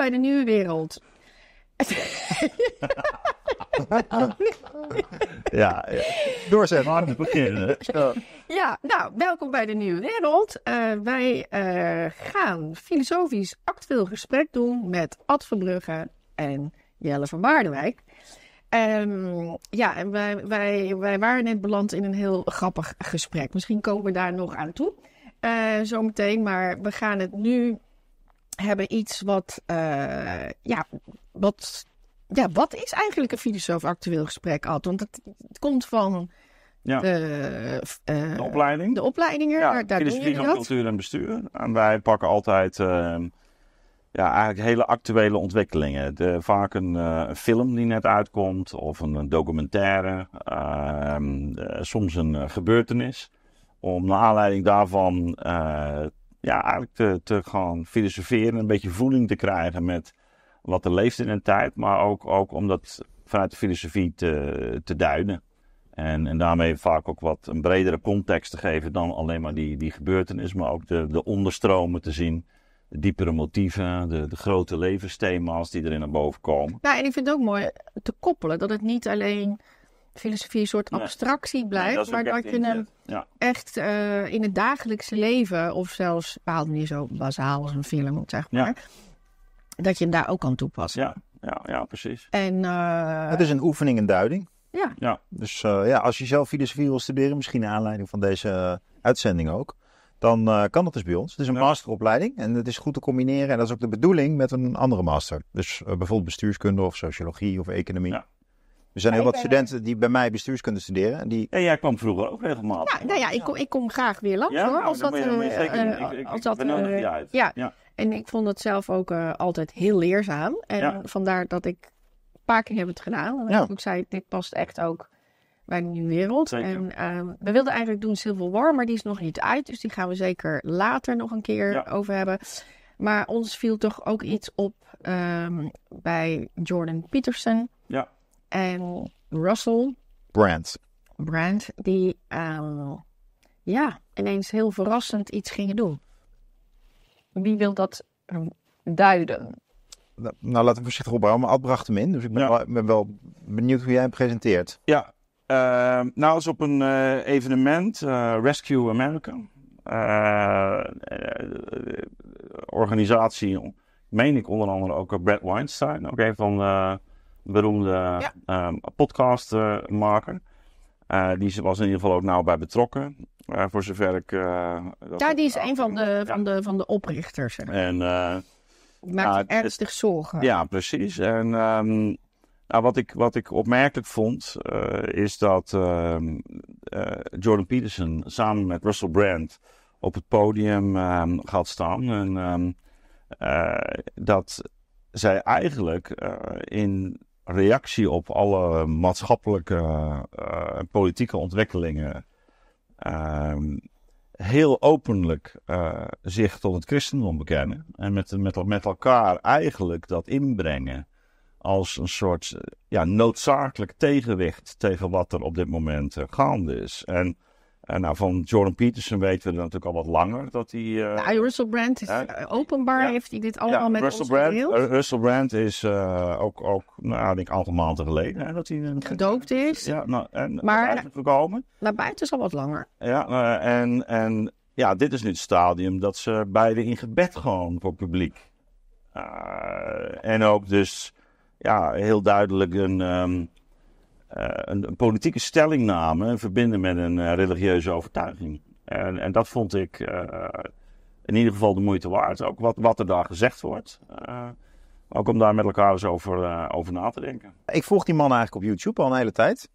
bij de nieuwe wereld. ja, ja. doorzet. het beginnen. Ja. ja, nou, welkom bij de Nieuwe Wereld. Eh, wij eh, gaan filosofisch actueel gesprek doen met Ad van Verbrugge en Jelle van Waardenwijk. Ehm, ja, en wij, wij, wij waren net beland in een heel grappig gesprek. Misschien komen we daar nog aan toe uh, zometeen, maar we gaan het nu hebben iets wat, eh, ja, wat, ja, wat is eigenlijk een filosoof actueel gesprek altijd? Want het, komt van ja. de, eh, de, opleiding. De opleidingen, ja, daar, filosofie van cultuur en bestuur. En wij pakken altijd ehm, ja, eigenlijk hele actuele ontwikkelingen. De, vaak een, eh, film die net uitkomt of een, documentaire, ehm, soms een gebeurtenis om naar aanleiding daarvan uh, ja, eigenlijk te, te gaan filosoferen, een beetje voeling te krijgen met wat er leeft in een tijd, maar ook, ook om dat vanuit de filosofie te, te duiden. En, en daarmee vaak ook wat een bredere context te geven dan alleen maar die, die gebeurtenis, maar ook de, de onderstromen te zien de diepere motieven, de, de, grote levensthema's die erin naar boven komen. Ja, nou, en ik vind het ook mooi te koppelen dat het niet alleen filosofie een soort abstractie blijft, maar dat je hem echt eh, in het dagelijkse leven, of zelfs bepaald niet zo bazaal als een film, zeg maar, dat je hem daar ook kan toepassen. Ja, ja, ja precies. En, eh, het is een oefening in duiding. Ja. ja. Dus eh, ja, als je zelf filosofie wil studeren, misschien naar aanleiding van deze uitzending ook, dan kan dat dus bij ons. Het is een masteropleiding en het is goed te combineren en dat is ook de bedoeling met een andere master. Dus bijvoorbeeld bestuurskunde of sociologie of economie. Er zijn heel wat studenten die bij mij bestuurskunde studeren. Die... Ja, jij kwam vroeger ook regelmatig. Ja, nou ja, ik kom, ik kom graag weer langs hoor. Nou, eh, eh, als dat. Als dat. Eh, ja. En ik vond het zelf ook altijd heel leerzaam. En vandaar dat ik een paar keer heb het gedaan. ik zei, dit past echt ook bij de nieuwe wereld. En ehm, we wilden eigenlijk doen Civil War, maar die is nog niet uit. Dus die gaan we zeker later nog een keer over hebben. Maar ons viel toch ook iets op ehm, bij Jordan Peterson. En Russell. Brand. Brand, die ehm, ja, ineens heel verrassend iets gingen doen. Wie wil dat duiden? Nou, laten we voorzichtig opbouwen, maar Ad bracht hem in. Dus ik ben, wel, benieuwd hoe jij hem presenteert. Ja, ehm, nou als op een eh, evenement, eh, Rescue America. Eh, organisatie, meen ik onder andere ook Brad Weinstein, ook een van beroemde ehm, podcastmaker. Uh, eh, die was in ieder geval ook nauw bij betrokken. Eh, voor zover ik. Uh, die is een van de, van de, van de oprichters. Hè. En. Maakt nou, ernstig zorgen. Ja, precies. En. Ehm, nou, wat, ik, wat ik opmerkelijk vond, is dat ehm, Jordan Peterson samen met Russell Brand op het podium gaat staan. En dat zij eigenlijk in reactie op alle maatschappelijke eh, en politieke ontwikkelingen ehm, heel openlijk eh, zich tot het christendom bekennen. En met, met, met elkaar eigenlijk dat inbrengen als een soort ja, noodzakelijk tegenwicht tegen wat er op dit moment eh, gaande is. En eh, nou, van Jordan Peterson weten we natuurlijk al wat langer dat hij... Eh, ja, Russell Brand is eh, openbaar, heeft hij dit allemaal met Russell ons gedeeld? Russell Brand is ook, ook, nou, ik denk een aantal maanden geleden dat hij... Gedoopt is. Ja, nou, en maar, Naar buiten is al wat langer. Ja, en, en ja, dit is nu het stadium dat ze beide in gebed gewoon voor publiek. en ook dus ja, heel duidelijk een, ehm, eh, een, een, politieke stellingname verbinden met een eh, religieuze overtuiging. En, en dat vond ik eh, in ieder geval de moeite waard. Ook wat, wat er daar gezegd wordt. ook om daar met elkaar eens over, over na te denken. Ik volg die man eigenlijk op YouTube al een hele tijd.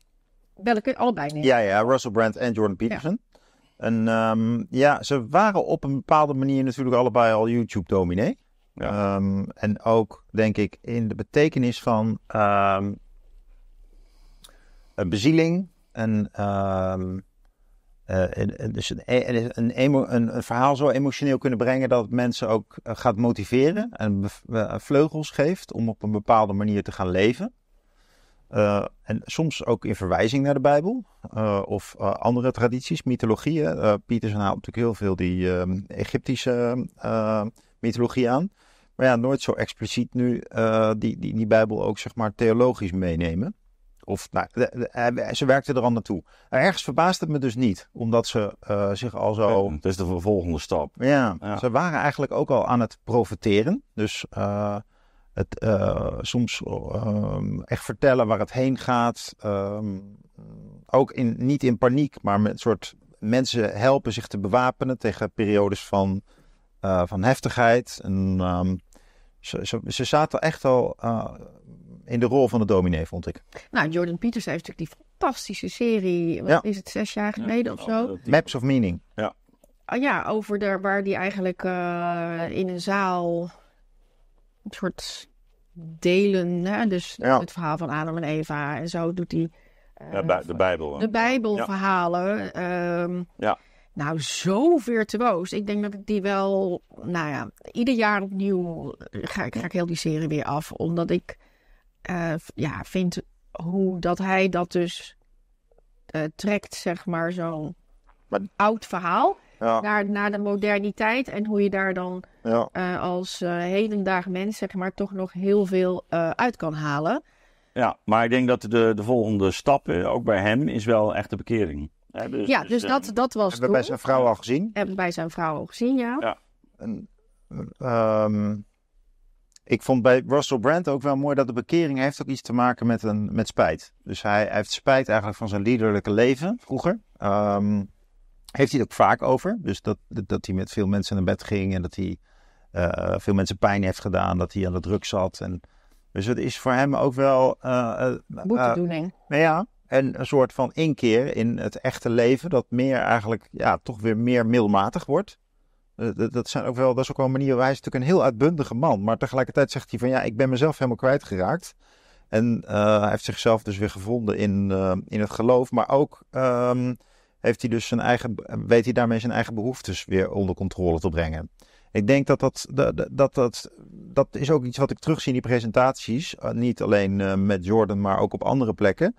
Welke? Allebei niet. Ja, ja, Russell Brand en Jordan Peterson. En ehm, ja, ze waren op een bepaalde manier natuurlijk allebei al YouTube-dominee. Ja. Ehm, en ook, denk ik, in de betekenis van ehm, een bezieling, een, ehm, eh, dus een, een, een, verhaal zo emotioneel kunnen brengen dat het mensen ook eh, gaat motiveren en eh, vleugels geeft om op een bepaalde manier te gaan leven. en soms ook in verwijzing naar de Bijbel of andere tradities, mythologieën. Pietersen haalt natuurlijk heel veel die ehm, Egyptische mythologie aan. Maar ja, nooit zo expliciet nu die, die, die Bijbel ook zeg maar theologisch meenemen. Of, nou, eh, ze werkte er al naartoe. Nou, ergens verbaast het me dus niet, omdat ze eh, zich al zo. Het is de vervolgende stap. Ja, ze waren eigenlijk ook al aan het profiteren. Dus eh, het, soms echt vertellen waar het heen gaat. Ehm, ook in, niet in paniek, maar met een soort mensen helpen zich te bewapenen tegen periodes van, van heftigheid. En, ehm, ze, ze, ze, zaten echt al in de rol van de dominee, vond ik. Nou, Jordan Peters heeft natuurlijk die fantastische serie, wat is het, zes jaar geleden of zo? Eh, Maps of Meaning. Ja. Ah, ja, over de, waar die eigenlijk eh, in een zaal een soort delen, hè? dus het verhaal van Adam en Eva en zo doet hij. Eh, ja, de Bijbel. De Bijbelverhalen. Ja. Ehm, ja. Nou, zo virtuoos. Ik denk dat ik die wel, nou ja, ieder jaar opnieuw ga, ga ik heel die serie weer af, omdat ik uh, ja, vindt hoe dat hij dat dus eh, trekt, zeg maar, zo'n oud verhaal. Naar, naar de moderniteit en hoe je daar dan eh, als hedendaag mens, zeg maar, toch nog heel veel uit kan halen. Ja, maar ik denk dat de, de volgende stap, ook bij hem, is wel echt de bekering. Ja, dus, dus, dus dat, dat was Hebben we bij zijn vrouw al gezien? Hebben we bij zijn vrouw al gezien, ja. ja. Ehm, ik vond bij Russell Brand ook wel mooi dat de bekering heeft ook iets te maken met, een, met spijt. Dus hij, hij heeft spijt eigenlijk van zijn liederlijke leven vroeger. Ehm, heeft hij het ook vaak over. Dus dat, dat hij met veel mensen naar bed ging en dat hij eh, veel mensen pijn heeft gedaan, dat hij aan de druk zat. En, dus het is voor hem ook wel. Uh, Boetedoening. Uh, nou ja, en een soort van inkeer in het echte leven, dat meer eigenlijk ja, toch weer meer middelmatig wordt. Eh, dat, zijn ook wel, dat is ook wel een manier. Hij is natuurlijk een heel uitbundige man. Maar tegelijkertijd zegt hij van ja, ik ben mezelf helemaal kwijtgeraakt. En eh, hij heeft zichzelf dus weer gevonden in, eh, in het geloof. Maar ook ehm, heeft hij dus zijn eigen, weet hij daarmee zijn eigen behoeftes weer onder controle te brengen. Ik denk dat dat, dat, dat, dat, dat is ook iets wat ik terugzie in die presentaties. niet alleen met Jordan, maar ook op andere plekken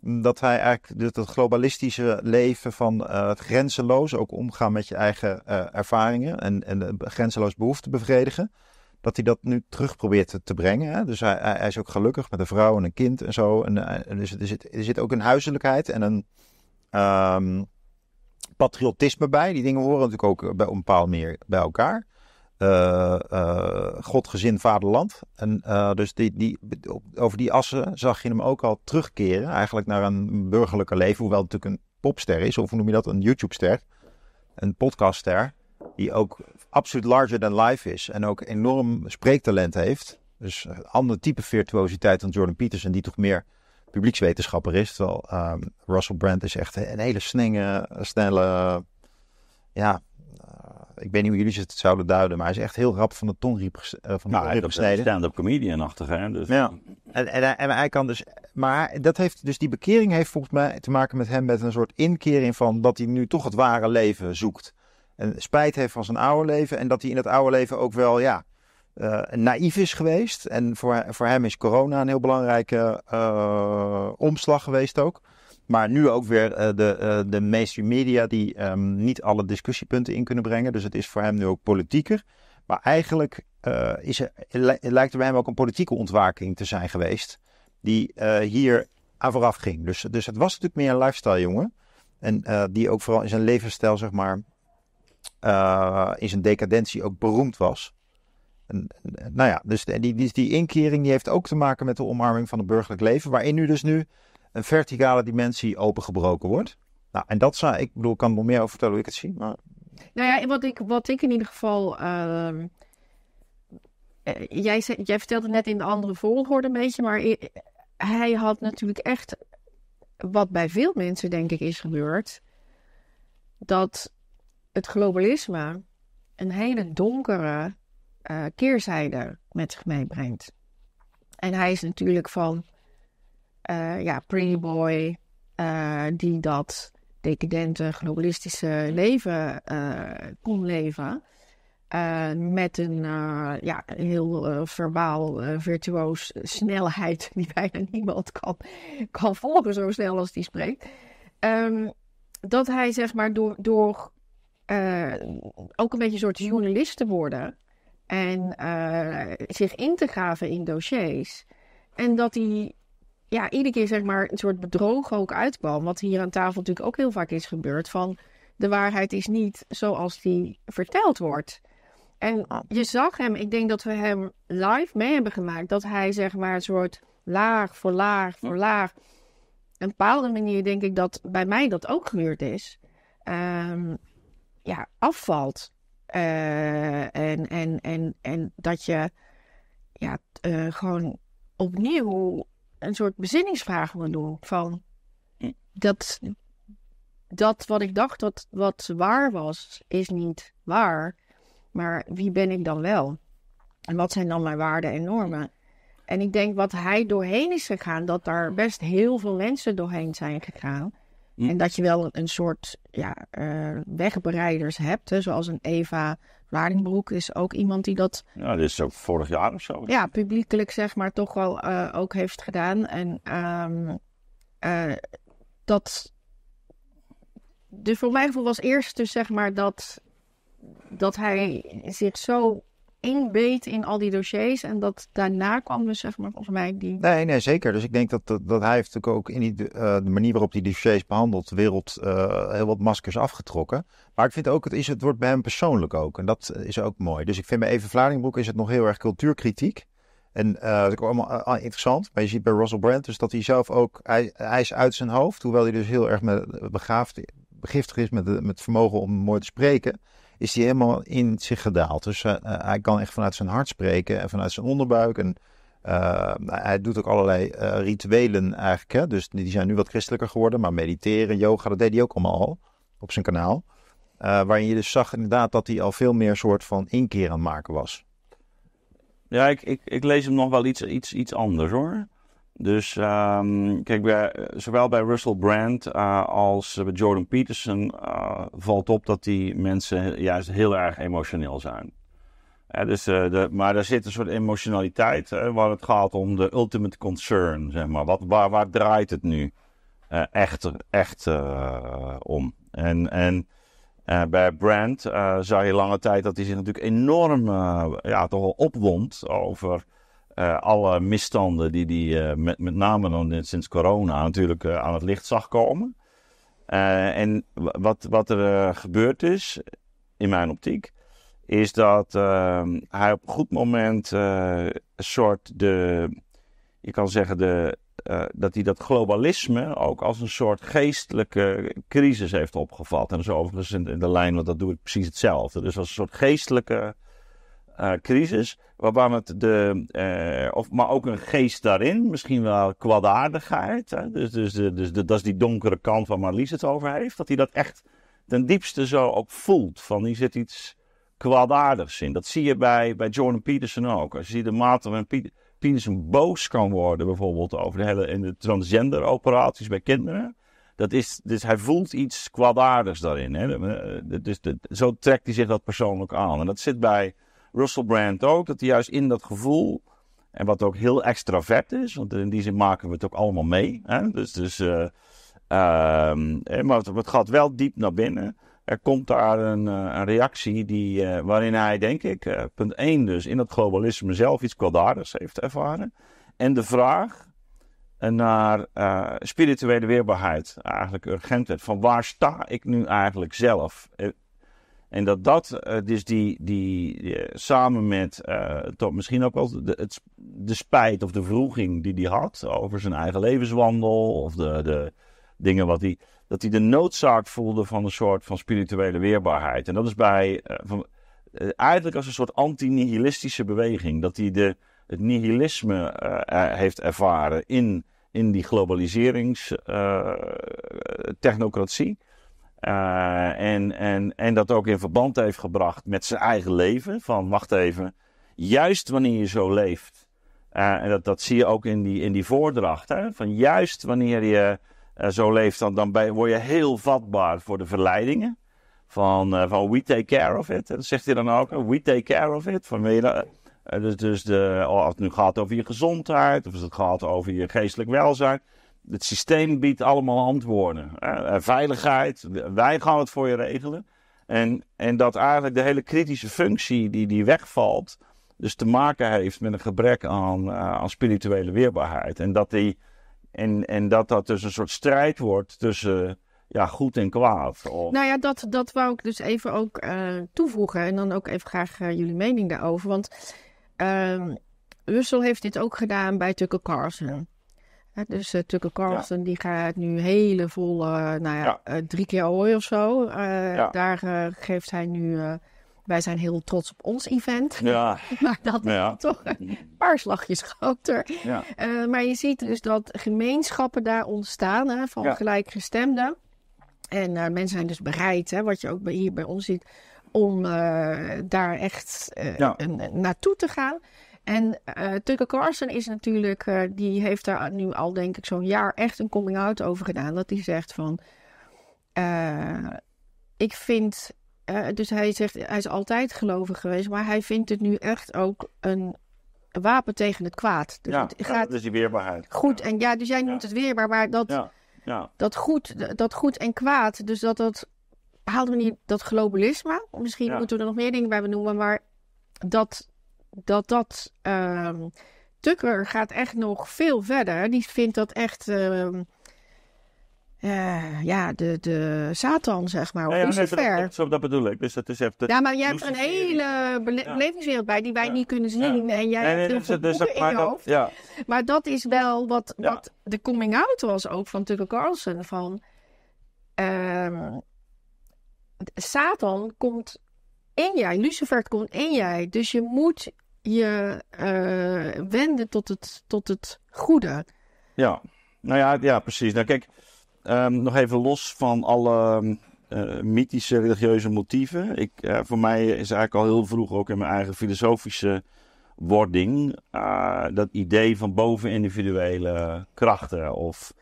dat hij eigenlijk het dat globalistische leven van uh, grenzeloos ook omgaan met je eigen eh, ervaringen en, en grenzeloos behoefte bevredigen, dat hij dat nu terug probeert te, brengen. Hè? Dus hij, hij, is ook gelukkig met een vrouw en een kind en zo. En, dus er zit, er zit ook een huiselijkheid en een ehm, patriotisme bij. Die dingen horen natuurlijk ook bij, een bepaald meer bij elkaar. Eh, eh, God, gezin, vaderland. En eh, dus die, die, over die assen zag je hem ook al terugkeren. Eigenlijk naar een burgerlijke leven. Hoewel het natuurlijk een popster is. Of hoe noem je dat? Een YouTube-ster. Een podcaster, Die ook absoluut larger than life is. En ook enorm spreektalent heeft. Dus een ander type virtuositeit dan Jordan Peterson. Die toch meer publiekswetenschapper is. Terwijl ehm, Russell Brand is echt een hele snenge, snelle... Ja, ik weet niet hoe jullie het zouden duiden, maar hij is echt heel rap van de tong riep, eh, van van nou, Hij gesneden. stand-up comedian achter, hè? Dus... Ja. En, en, hij kan dus, maar dat heeft dus die bekering heeft volgens mij te maken met hem met een soort inkering van dat hij nu toch het ware leven zoekt. En spijt heeft van zijn oude leven en dat hij in dat oude leven ook wel, ja, eh, naïef is geweest. En voor, voor hem is corona een heel belangrijke eh, omslag geweest ook. Maar nu ook weer eh, de, eh, de mainstream media die ehm, niet alle discussiepunten in kunnen brengen. Dus het is voor hem nu ook politieker. Maar eigenlijk eh, is er, lijkt er bij hem ook een politieke ontwaking te zijn geweest. Die hier aan vooraf ging. Dus, dus het was natuurlijk meer een lifestyle jongen. En die ook vooral in zijn levensstijl, zeg maar, in zijn decadentie ook beroemd was. En, nou ja, dus die, die, die inkering die heeft ook te maken met de omarming van het burgerlijk leven. Waarin nu dus nu een verticale dimensie opengebroken wordt. Nou, en dat zou, ik bedoel, ik kan er nog meer over vertellen hoe ik het zie. Maar... Nou ja, wat ik, wat ik in ieder geval. Ehm, eh, jij, zei, jij vertelde net in de andere volgorde een beetje, maar hij had natuurlijk echt. Wat bij veel mensen, denk ik, is gebeurd. Dat het globalisme een hele donkere uh, keerzijde met zich meebrengt. En hij is natuurlijk van eh, ja, pretty boy, eh, die dat decadente, globalistische leven eh, kon leven. met een ja, heel verbaal, virtuoos snelheid die bijna niemand kan, kan volgen, zo snel als die spreekt. Ehm, dat hij zeg maar door, door ook een beetje een soort journalist te worden en zich in te graven in dossiers. En dat hij ja, iedere keer zeg maar een soort bedrogen ook uitkwam. Wat hier aan tafel natuurlijk ook heel vaak is gebeurd. Van de waarheid is niet zoals die verteld wordt. En ah. je zag hem, ik denk dat we hem live mee hebben gemaakt. Dat hij zeg maar een soort laag voor laag hm. voor laag. Een bepaalde manier denk ik dat bij mij dat ook gebeurd is. Ehm, ja, afvalt. Eh, en, en, en, en dat je ja, eh, gewoon opnieuw een soort bezinningsvraag me doen. Van eh, dat, dat wat ik dacht dat wat waar was, is niet waar. Maar wie ben ik dan wel? En wat zijn dan mijn waarden en normen? En ik denk wat hij doorheen is gegaan, dat daar best heel veel mensen doorheen zijn gegaan. Hm. En dat je wel een soort ja, eh, wegbereiders hebt, hè, zoals een Eva Waringbroek is ook iemand die dat. Ja, dit is ook vorig jaar of zo. Ja, publiekelijk zeg maar toch wel eh, ook heeft gedaan. En ehm, eh, dat. Dus voor mijn gevoel was eerst dus zeg maar dat. dat hij zich zo inbeet in al die dossiers. En dat daarna kwam dus, zeg maar, volgens mij die... Nee, nee, zeker. Dus ik denk dat, dat, hij heeft natuurlijk ook in die, eh, de manier waarop hij die dossiers behandelt... wereld eh, heel wat maskers afgetrokken. Maar ik vind ook, het, is, het wordt bij hem persoonlijk ook. En dat eh, is ook mooi. Dus ik vind bij Even Vlaardingbroek is het nog heel erg cultuurkritiek. En dat is ook allemaal ah, interessant. Maar je ziet bij Russell Brand dus dat hij zelf ook... Hij, hij is uit zijn hoofd, hoewel hij dus heel erg met, begaafd, begiftigd is met, met het vermogen om mooi te spreken is die helemaal in zich gedaald. Dus eh, eh, hij kan echt vanuit zijn hart spreken en vanuit zijn onderbuik. En eh, hij doet ook allerlei rituelen eigenlijk. Hè? Dus die zijn nu wat christelijker geworden, maar mediteren, yoga, dat deed hij ook allemaal al op zijn kanaal. waarin je dus zag inderdaad dat hij al veel meer soort van inkeer aan het maken was. Ja, ik, ik, ik lees hem nog wel iets, iets, iets anders hoor. Dus ehm, kijk, bij, zowel bij Russell Brand eh, als bij Jordan Peterson eh, valt op dat die mensen juist heel erg emotioneel zijn. dus, eh, de, maar daar zit een soort emotionaliteit hè, waar het gaat om de ultimate concern, zeg maar. Wat, waar, waar draait het nu echt, echt om? En, en bij Brand zag je lange tijd dat hij zich natuurlijk enorm ja, toch wel opwond over eh, alle misstanden die, die hij eh, met, met name dan sinds corona natuurlijk eh, aan het licht zag komen. en wat, wat er gebeurd is, in mijn optiek, is dat ehm, hij op een goed moment een soort de, je kan zeggen de, dat hij dat globalisme ook als een soort geestelijke crisis heeft opgevat. En zo overigens in, in de lijn, want dat doe ik precies hetzelfde. Dus als een soort geestelijke eh, crisis. Waarbij het de, eh, of, maar ook een geest daarin, misschien wel kwaadaardigheid. Hè? Dus, dus, dus dat is die donkere kant waar Marlies het over heeft. Dat hij dat echt ten diepste zo ook voelt. Van hier zit iets kwaadaardigs in. Dat zie je bij, bij Jordan Peterson ook. Als je ziet de mate waarin Piet, Peterson boos kan worden, bijvoorbeeld over de hele de transgender operaties bij kinderen. Dat is, dus hij voelt iets kwaadaardigs daarin. Hè? Eh, dus, zo trekt hij zich dat persoonlijk aan. En dat zit bij Russell Brand ook, dat hij juist in dat gevoel, en wat ook heel extravert is, want in die zin maken we het ook allemaal mee. Hè? Dus, dus, eh, ehm, eh, maar het, gaat wel diep naar binnen. Er komt daar een, eh, een reactie die, waarin hij, denk ik, punt 1 dus in dat globalisme zelf iets kwaadaardigs heeft ervaren. En de vraag naar spirituele weerbaarheid eigenlijk urgent werd. Van waar sta ik nu eigenlijk zelf? En dat dat, uh, dus die, die, eh, samen met uh, eh, tot misschien ook wel de, het, de spijt of de vroeging die hij had over zijn eigen levenswandel of de, de dingen wat hij, dat hij de noodzaak voelde van een soort van spirituele weerbaarheid. En dat is bij, van, eigenlijk als een soort anti-nihilistische beweging, dat hij de, het nihilisme heeft ervaren in, in die globaliseringstechnocratie. Eh, en, en, en dat ook in verband heeft gebracht met zijn eigen leven. Van wacht even, juist wanneer je zo leeft. Eh, en dat, dat zie je ook in die, in die voordracht. Hè? Van juist wanneer je eh, zo leeft, dan, dan word je heel vatbaar voor de verleidingen. Van, van we take care of it. En dat zegt hij dan ook. We take care of it. Vanwege, dus dus de, als het nu gaat over je gezondheid, of het gaat over je geestelijk welzijn. Het systeem biedt allemaal antwoorden. Eh, eh, veiligheid, wij gaan het voor je regelen. En, en dat eigenlijk de hele kritische functie die, die wegvalt, dus te maken heeft met een gebrek aan, eh, aan spirituele weerbaarheid. En dat, die, en, en dat dat dus een soort strijd wordt tussen ja, goed en kwaad. Of... Nou ja, dat, dat wou ik dus even ook toevoegen. En dan ook even graag jullie mening daarover. Want uh, Russell heeft dit ook gedaan bij Tucker Carlson dus uh, Tucker Carlson die gaat nu hele volle, eh, nou ja, eh, drie keer ooi of zo. Daar geeft hij nu, wij zijn heel trots op ons event. maar dat is toch een paar slagjes groter. maar je ziet dus dat gemeenschappen daar ontstaan hè, van gelijkgestemden. En mensen zijn dus bereid, hè, wat je ook hier bij ons ziet, om daar echt naartoe te gaan. En uh, Tucker Carlson is natuurlijk, eh, die heeft daar nu al denk ik zo'n jaar echt een coming out over gedaan. Dat hij zegt van, eh, ik vind, dus hij zegt, hij is altijd gelovig geweest, maar hij vindt het nu echt ook een wapen tegen het kwaad. Dus ja, het gaat ja, dus die weerbaarheid. Goed, en ja, dus jij noemt het weerbaar, maar dat, Dat, goed, dat goed en kwaad, dus dat dat, haalde we niet dat globalisme, misschien moeten we er nog meer dingen bij benoemen, maar dat dat dat. Ehm, Tucker gaat echt nog veel verder. Die vindt dat echt. Ehm, eh, ja, de, de Satan, zeg maar. is ja, nee, ver. Dat, bedoel ik. Dus dat is ja, maar jij hebt een hele bele belevingswereld bij die wij niet kunnen zien. En jij hebt nee, dus een dus, in je hoofd. maar dat is wel wat, wat de coming-out was ook van Tucker Carlson. Van, ehm, Satan komt en jij. Lucifer komt en jij. Dus je moet je eh, wenden tot het, tot het goede. Ja, nou ja, ja precies. Nou kijk, ehm, nog even los van alle eh, mythische religieuze motieven. Ik, eh, voor mij is eigenlijk al heel vroeg ook in mijn eigen filosofische wording dat idee van bovenindividuele krachten of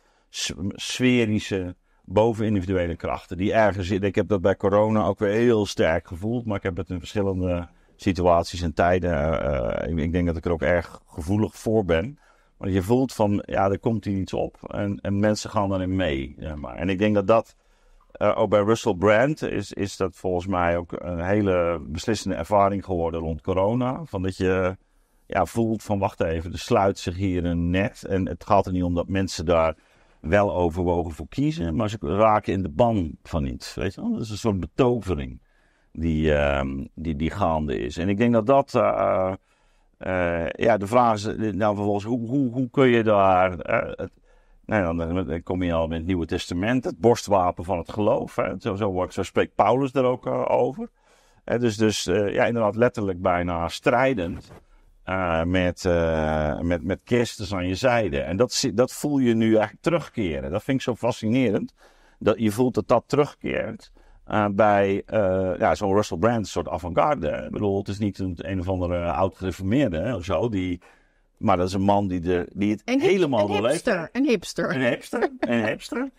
sferische boven individuele krachten. Die ergens zitten. Ik heb dat bij corona ook weer heel sterk gevoeld, maar ik heb het in verschillende situaties en tijden. Eh, eh, ik, denk dat ik er ook erg gevoelig voor ben. Maar je voelt van, ja, er komt hier iets op en, en mensen gaan daarin mee. maar. En ik denk dat dat, eh, ook bij Russell Brand, is, is dat volgens mij ook een hele beslissende ervaring geworden rond corona. Van dat je ja, voelt van, wacht even, er sluit zich hier een net. En het gaat er niet om dat mensen daar wel overwogen voor kiezen, maar ze raken in de ban van iets. Weet je Dat is een soort betovering die, ehm, die, die gaande is. En ik denk dat dat. Eh, eh, ja, de vraag is eh, nou vervolgens, hoe, hoe, kun je daar. Het, nou dan, kom je al met het Nieuwe Testament, het borstwapen van het geloof. Hè? Zo, zo, zo spreekt Paulus er ook over. dus dus ja, inderdaad, letterlijk bijna strijdend. Eh, met, uh, met, met Christus aan je zijde. En dat, dat voel je nu eigenlijk terugkeren. Dat vind ik zo fascinerend. Dat je voelt dat dat terugkeert eh, bij ja, zo'n Russell Brand, een soort avant-garde. Ik bedoel, het is niet een, een of andere oud gereformeerde. of zo. Die, maar dat is een man die, de, die het een helemaal een Hipster, een hipster. Een hipster. Een hipster.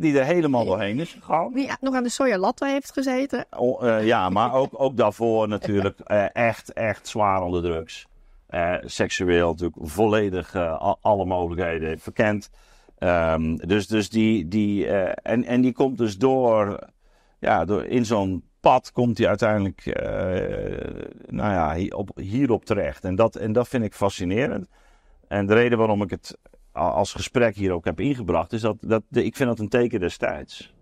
die er helemaal doorheen is gegaan. Die nog aan de soja latte heeft gezeten. Oh, ja, maar ook, ook daarvoor natuurlijk echt, echt zwaar onder drugs. Eh, seksueel natuurlijk volledig eh, alle mogelijkheden verkend. Ehm, dus, dus die, die, eh, en, en die komt dus door, ja, door in zo'n pad komt hij uiteindelijk nou ja, hier op, hierop terecht. En dat, en dat vind ik fascinerend. En de reden waarom ik het als gesprek hier ook heb ingebracht, is dat, dat ik vind dat een teken destijds.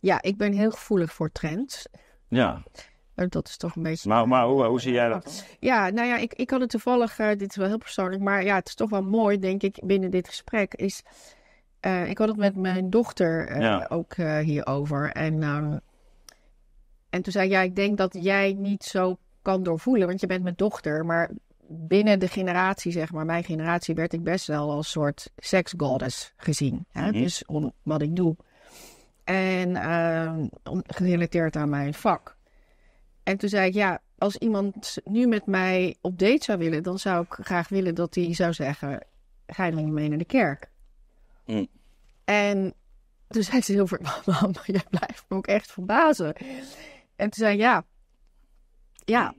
Ja, ik ben heel gevoelig voor trends. Ja dat is toch een beetje. Maar, maar hoe, hoe zie jij dat? Ja, nou ja, ik, ik had het toevallig, eh, dit is wel heel persoonlijk, maar ja, het is toch wel mooi, denk ik, binnen dit gesprek. Is, eh, ik had het met mijn dochter uh, ja. ook hierover. En, ehm, en toen zei jij, ja, ik denk dat jij niet zo kan doorvoelen, want je bent mijn dochter. Maar binnen de generatie, zeg maar, mijn generatie, werd ik best wel als soort seksgoddess gezien. Hè? Mhm. Dus om wat ik doe. En ehm, gerelateerd aan mijn vak. En toen zei ik, ja, als iemand nu met mij op date zou willen, dan zou ik graag willen dat hij zou zeggen: Ga je dan mee naar de kerk? Mm. En toen zei ze heel veel: maar jij blijft me ook echt verbazen. En toen zei ik, ja, ja.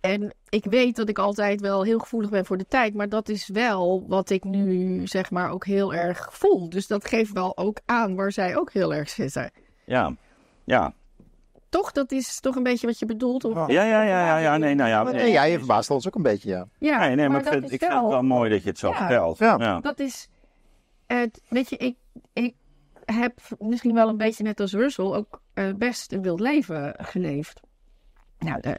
En ik weet dat ik altijd wel heel gevoelig ben voor de tijd, maar dat is wel wat ik nu zeg maar ook heel erg voel. Dus dat geeft wel ook aan waar zij ook heel erg zitten. Ja, ja, toch? Dat is toch een beetje wat je bedoelt? Of... Ja, ja, ja, ja, ja. Nee, nou ja. Nee, jij verbaast ons ook een beetje, ja. Ja, nee, nee maar, ik, vind, ik wel... vind het wel mooi dat je het zo ja. vertelt. Ja. Dat is... Het, weet je, ik, ik heb misschien wel een beetje net als Russell ook eh, best een wild leven geleefd. Nou, daar,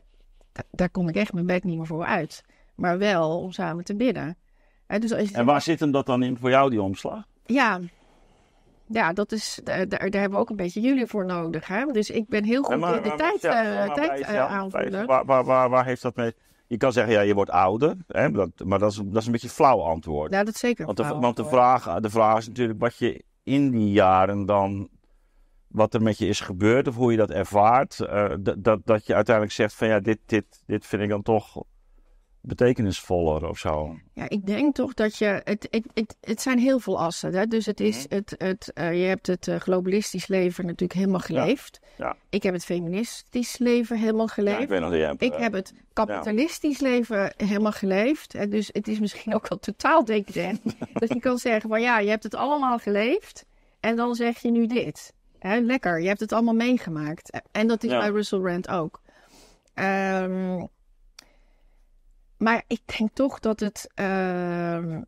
daar kom ik echt mijn bek niet meer voor uit. Maar wel om samen te bidden. Uh, dus als En waar zit hem dat dan in voor jou, die omslag? Ja, ja, dat is, eh, daar, daar, hebben we ook een beetje jullie voor nodig. Hè? Dus ik ben heel goed in eh, de eh, tijd, ja, tijd uh, aanvullen. Waar, waar, waar, waar, heeft dat mee? Je kan zeggen, ja, je wordt ouder, hè? Dat, maar dat is, dat is een beetje een flauw antwoord. Ja, dat zeker. Want, de, de, vraag, de vraag is natuurlijk wat je in die jaren dan, wat er met je is gebeurd of hoe je dat ervaart, uh, dat, dat je uiteindelijk zegt van ja, dit, dit, dit vind ik dan toch betekenisvoller of zo. Ja, ik denk toch dat je. Het, het, het, het zijn heel veel assen. Hè? Dus het is mhm. het, het, eh, je hebt het eh, globalistisch leven natuurlijk helemaal geleefd. Ja, Ik heb het feministisch leven helemaal geleefd. ik, weet nog, hebt, ik heb het kapitalistisch leven helemaal geleefd. En dus het is misschien ook wel totaal decadent. dat je kan zeggen: van ja, je hebt het allemaal geleefd. En dan zeg je nu dit. Hè? Lekker, je hebt het allemaal meegemaakt. En dat is bij Russell Rand ook. Ehm, maar ik denk toch dat het ehm,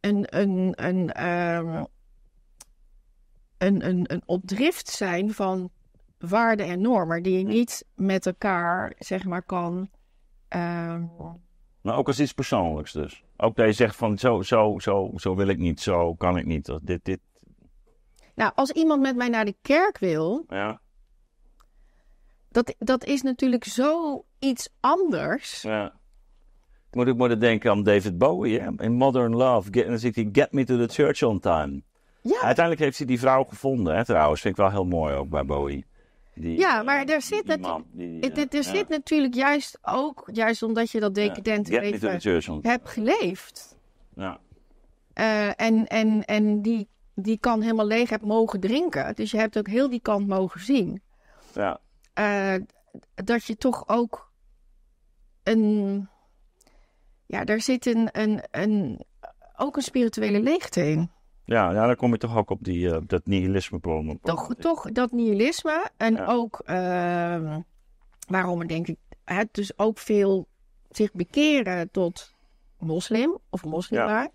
een, een, een, ehm, een, een, een opdrift zijn van waarden en normen die je niet met elkaar, zeg maar, kan. Uh... Maar ook als iets persoonlijks dus. Ook dat je zegt van zo, zo, zo, zo wil ik niet, zo kan ik niet. Dit, dit. Nou, als iemand met mij naar de kerk wil, ja. Dat, dat is natuurlijk zo iets anders. Ja. Moet ik moeten denken aan David Bowie in Modern Love. Get, en dan zit hij Get Me to the Church on Time. Ja. Uiteindelijk heeft hij die vrouw gevonden, hè, trouwens. Vind ik wel heel mooi ook bij Bowie. Die, ja, maar daar zit, er zit natuurlijk juist ook, juist omdat je dat decadente ja. leven hebt geleefd. Ja. Eh, en en, en die, die kan helemaal leeg hebt mogen drinken. Dus je hebt ook heel die kant mogen zien. Ja uh, dat je toch ook een. Ja, daar zit een, een, een, ook een spirituele leegte in. Ja, ja, dan kom je toch ook op die, eh, dat nihilisme problem. Toch, toch dat nihilisme en ook uh, waarom denk ik het dus ook veel zich bekeren tot moslim of moslimaar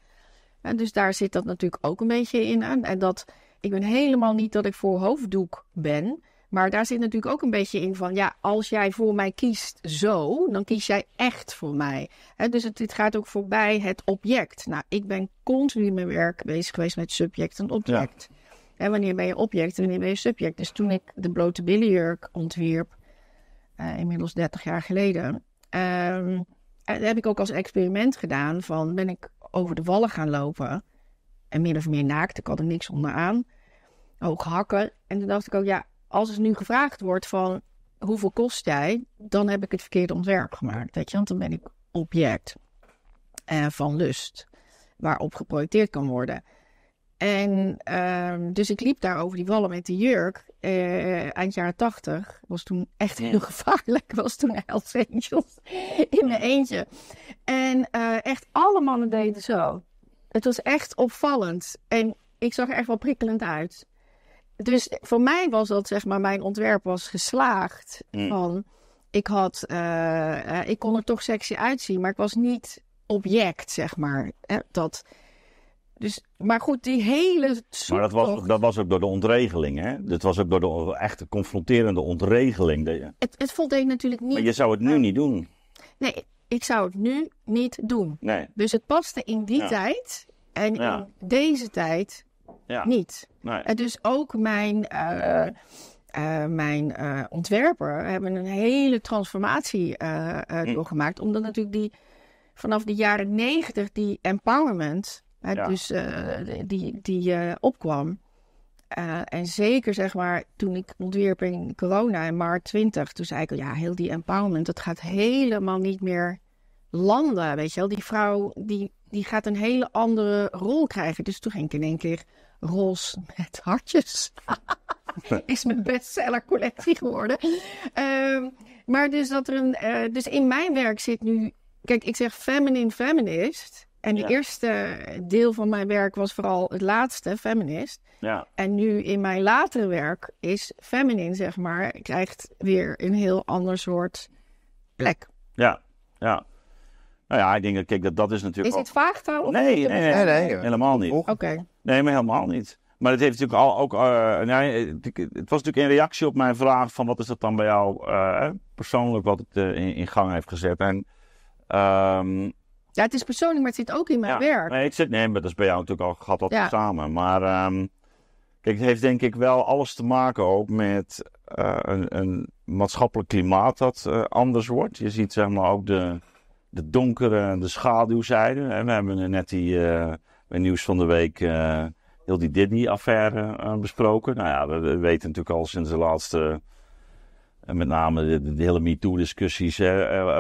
En dus daar zit dat natuurlijk ook een beetje in aan. En dat ik ben helemaal niet dat ik voor hoofddoek ben. Maar daar zit natuurlijk ook een beetje in van, ja, als jij voor mij kiest zo, dan kies jij echt voor mij. dus het, gaat ook voorbij het object. Nou, ik ben continu mijn werk bezig geweest met subject en object. En wanneer ben je object en wanneer ben je subject? Dus toen ik de blote billenjurk ontwierp, eh, inmiddels 30 jaar geleden, ehm, eh, heb ik ook als experiment gedaan van, ben ik over de wallen gaan lopen en min of meer naakt, ik had er niks onderaan, ook hakken. En toen dacht ik ook, ja, als er nu gevraagd wordt van hoeveel kost jij, dan heb ik het verkeerde ontwerp gemaakt. Weet je, want dan ben ik object eh, van lust waarop geprojecteerd kan worden. En ehm, dus ik liep daar over die wallen met die jurk. Eh, eind jaren tachtig. Was toen echt heel gevaarlijk. Was toen Hells Angels. In mijn eentje. En eh, echt alle mannen deden zo. Het was echt opvallend. En ik zag er echt wel prikkelend uit dus voor mij was dat, zeg maar, mijn ontwerp was geslaagd. Mm. Van, ik, had, eh, eh, ik kon er toch sexy uitzien, maar ik was niet object, zeg maar. Hè, dat, dus, maar goed, die hele. Maar dat was, dat was ook door de ontregeling, hè? Dat was ook door de echte confronterende ontregeling. Je... Het, het voldeed natuurlijk niet. Maar je zou het nu niet doen. Nee, ik zou het nu niet doen. Nee. Dus het paste in die tijd en in deze tijd ja. niet. En dus ook mijn, uh, mijn eh, ontwerper hebben een hele transformatie mm. doorgemaakt. Omdat natuurlijk die, vanaf de jaren negentig die empowerment, dus, die, die opkwam. en zeker zeg maar, toen ik ontwierp in corona in maart 20, toen zei ik ja, heel die empowerment, dat gaat helemaal niet meer landen. Weet je wel, die vrouw die die gaat een hele andere rol krijgen. Dus toen ging ik in één keer roze met hartjes. is mijn bestseller collectie geworden. Ehm, maar dus dat er een. Eh, dus in mijn werk zit nu. Kijk, ik zeg feminine feminist. En de eerste deel van mijn werk was vooral het laatste, feminist. Ja. En nu in mijn latere werk is feminine, zeg maar, krijgt weer een heel ander soort plek. Ja, ja. Nou ja, ik denk dat, kijk, dat, dat is natuurlijk... Is dit vaagtaal? nee, nee, nee, helemaal niet. Oké. Nee, maar helemaal niet. Maar het heeft natuurlijk al ook... Eh, nee, het, was natuurlijk een reactie op mijn vraag van wat is dat dan bij jou eh, persoonlijk wat het eh, in, gang heeft gezet. En... Ehm, ja, het is persoonlijk, maar het zit ook in mijn werk. Nee, het zit, nee, maar dat is bij jou natuurlijk al gehad dat samen. Maar ehm, kijk, het heeft denk ik wel alles te maken ook met een, een, maatschappelijk klimaat dat anders wordt. Je ziet zeg maar ook de de donkere, de schaduwzijde. En we hebben net die, uh, eh, bij Nieuws van de Week eh, heel die Diddy-affaire eh, besproken. Nou ja, we, weten natuurlijk al sinds de laatste, met name de, hele MeToo-discussies,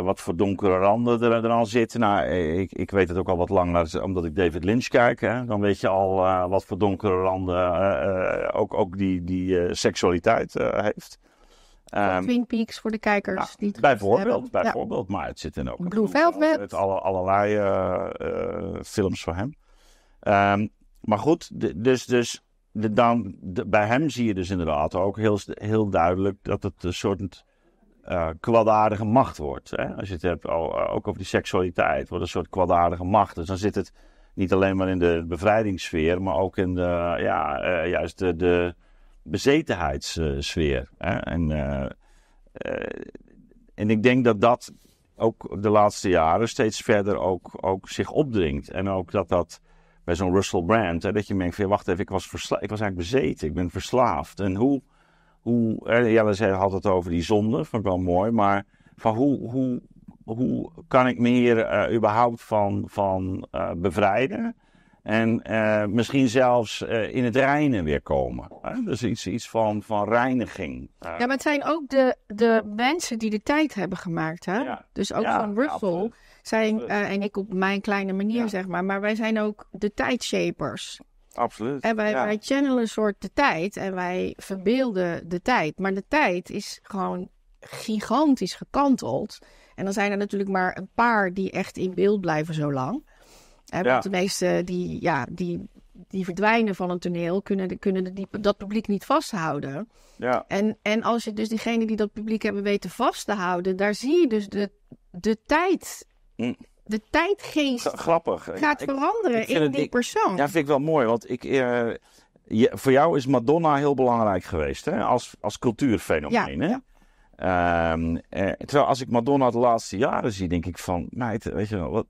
wat voor donkere randen er, er aan zitten. Nou, ik, ik weet het ook al wat langer, omdat ik David Lynch kijk. Hè, dan weet je al wat voor donkere randen ook, ook die, die seksualiteit heeft. Ehm, Twin Peaks voor de kijkers. Nou, bijvoorbeeld, bijvoorbeeld. Maar het zit in ook. Blue Velvet. Met alle, allerlei eh, eh, films voor hem. Ehm, maar goed, dus, dus de, dan, bij hem zie je dus inderdaad ook heel, heel duidelijk dat het een soort uh, kwaadaardige macht wordt. Hè? Als je het hebt ook over die seksualiteit, wordt een soort kwaadaardige macht. Dus dan zit het niet alleen maar in de bevrijdingssfeer, maar ook in de, ja, juist de, de bezetenheidssfeer. Hè? En, eh, eh, en ik denk dat dat ook de laatste jaren steeds verder ook, ook zich opdringt. En ook dat dat bij zo'n Russell Brand, hè, dat je denkt, wacht even, ik was, versla ik was eigenlijk bezeten, ik ben verslaafd. En hoe, hoe Jelle zei, had het over die zonde, vond ik wel mooi, maar van hoe, hoe, hoe kan ik me hier eh, überhaupt van, van bevrijden? En eh, misschien zelfs eh, in het reinen weer komen. Hè? Dus iets, iets van, van reiniging. Eh. Ja, maar het zijn ook de, de mensen die de tijd hebben gemaakt. Hè? Ja. Dus ook van Ruffle zijn, en ik op mijn kleine manier zeg maar, maar wij zijn ook de tijdshapers. Absoluut. En wij, wij channelen een soort de tijd en wij verbeelden de tijd. Maar de tijd is gewoon gigantisch gekanteld. En dan zijn er natuurlijk maar een paar die echt in beeld blijven zo lang ja. Want de meesten die, ja, die, die verdwijnen van een toneel, kunnen, kunnen die, dat publiek niet vasthouden. Ja. En, en als je dus diegenen die dat publiek hebben weten vast te houden, daar zie je dus de, de tijd. Hm. De tijdgeest grappig. gaat veranderen ik, in die persoon. Ja, vind ik wel mooi. Want ik, eh, je, voor jou is Madonna heel belangrijk geweest hè? Als, als cultuurfenomeen. hè? Ehm, eh, terwijl als ik Madonna de laatste jaren zie, denk ik van, meid, weet je wel, wat,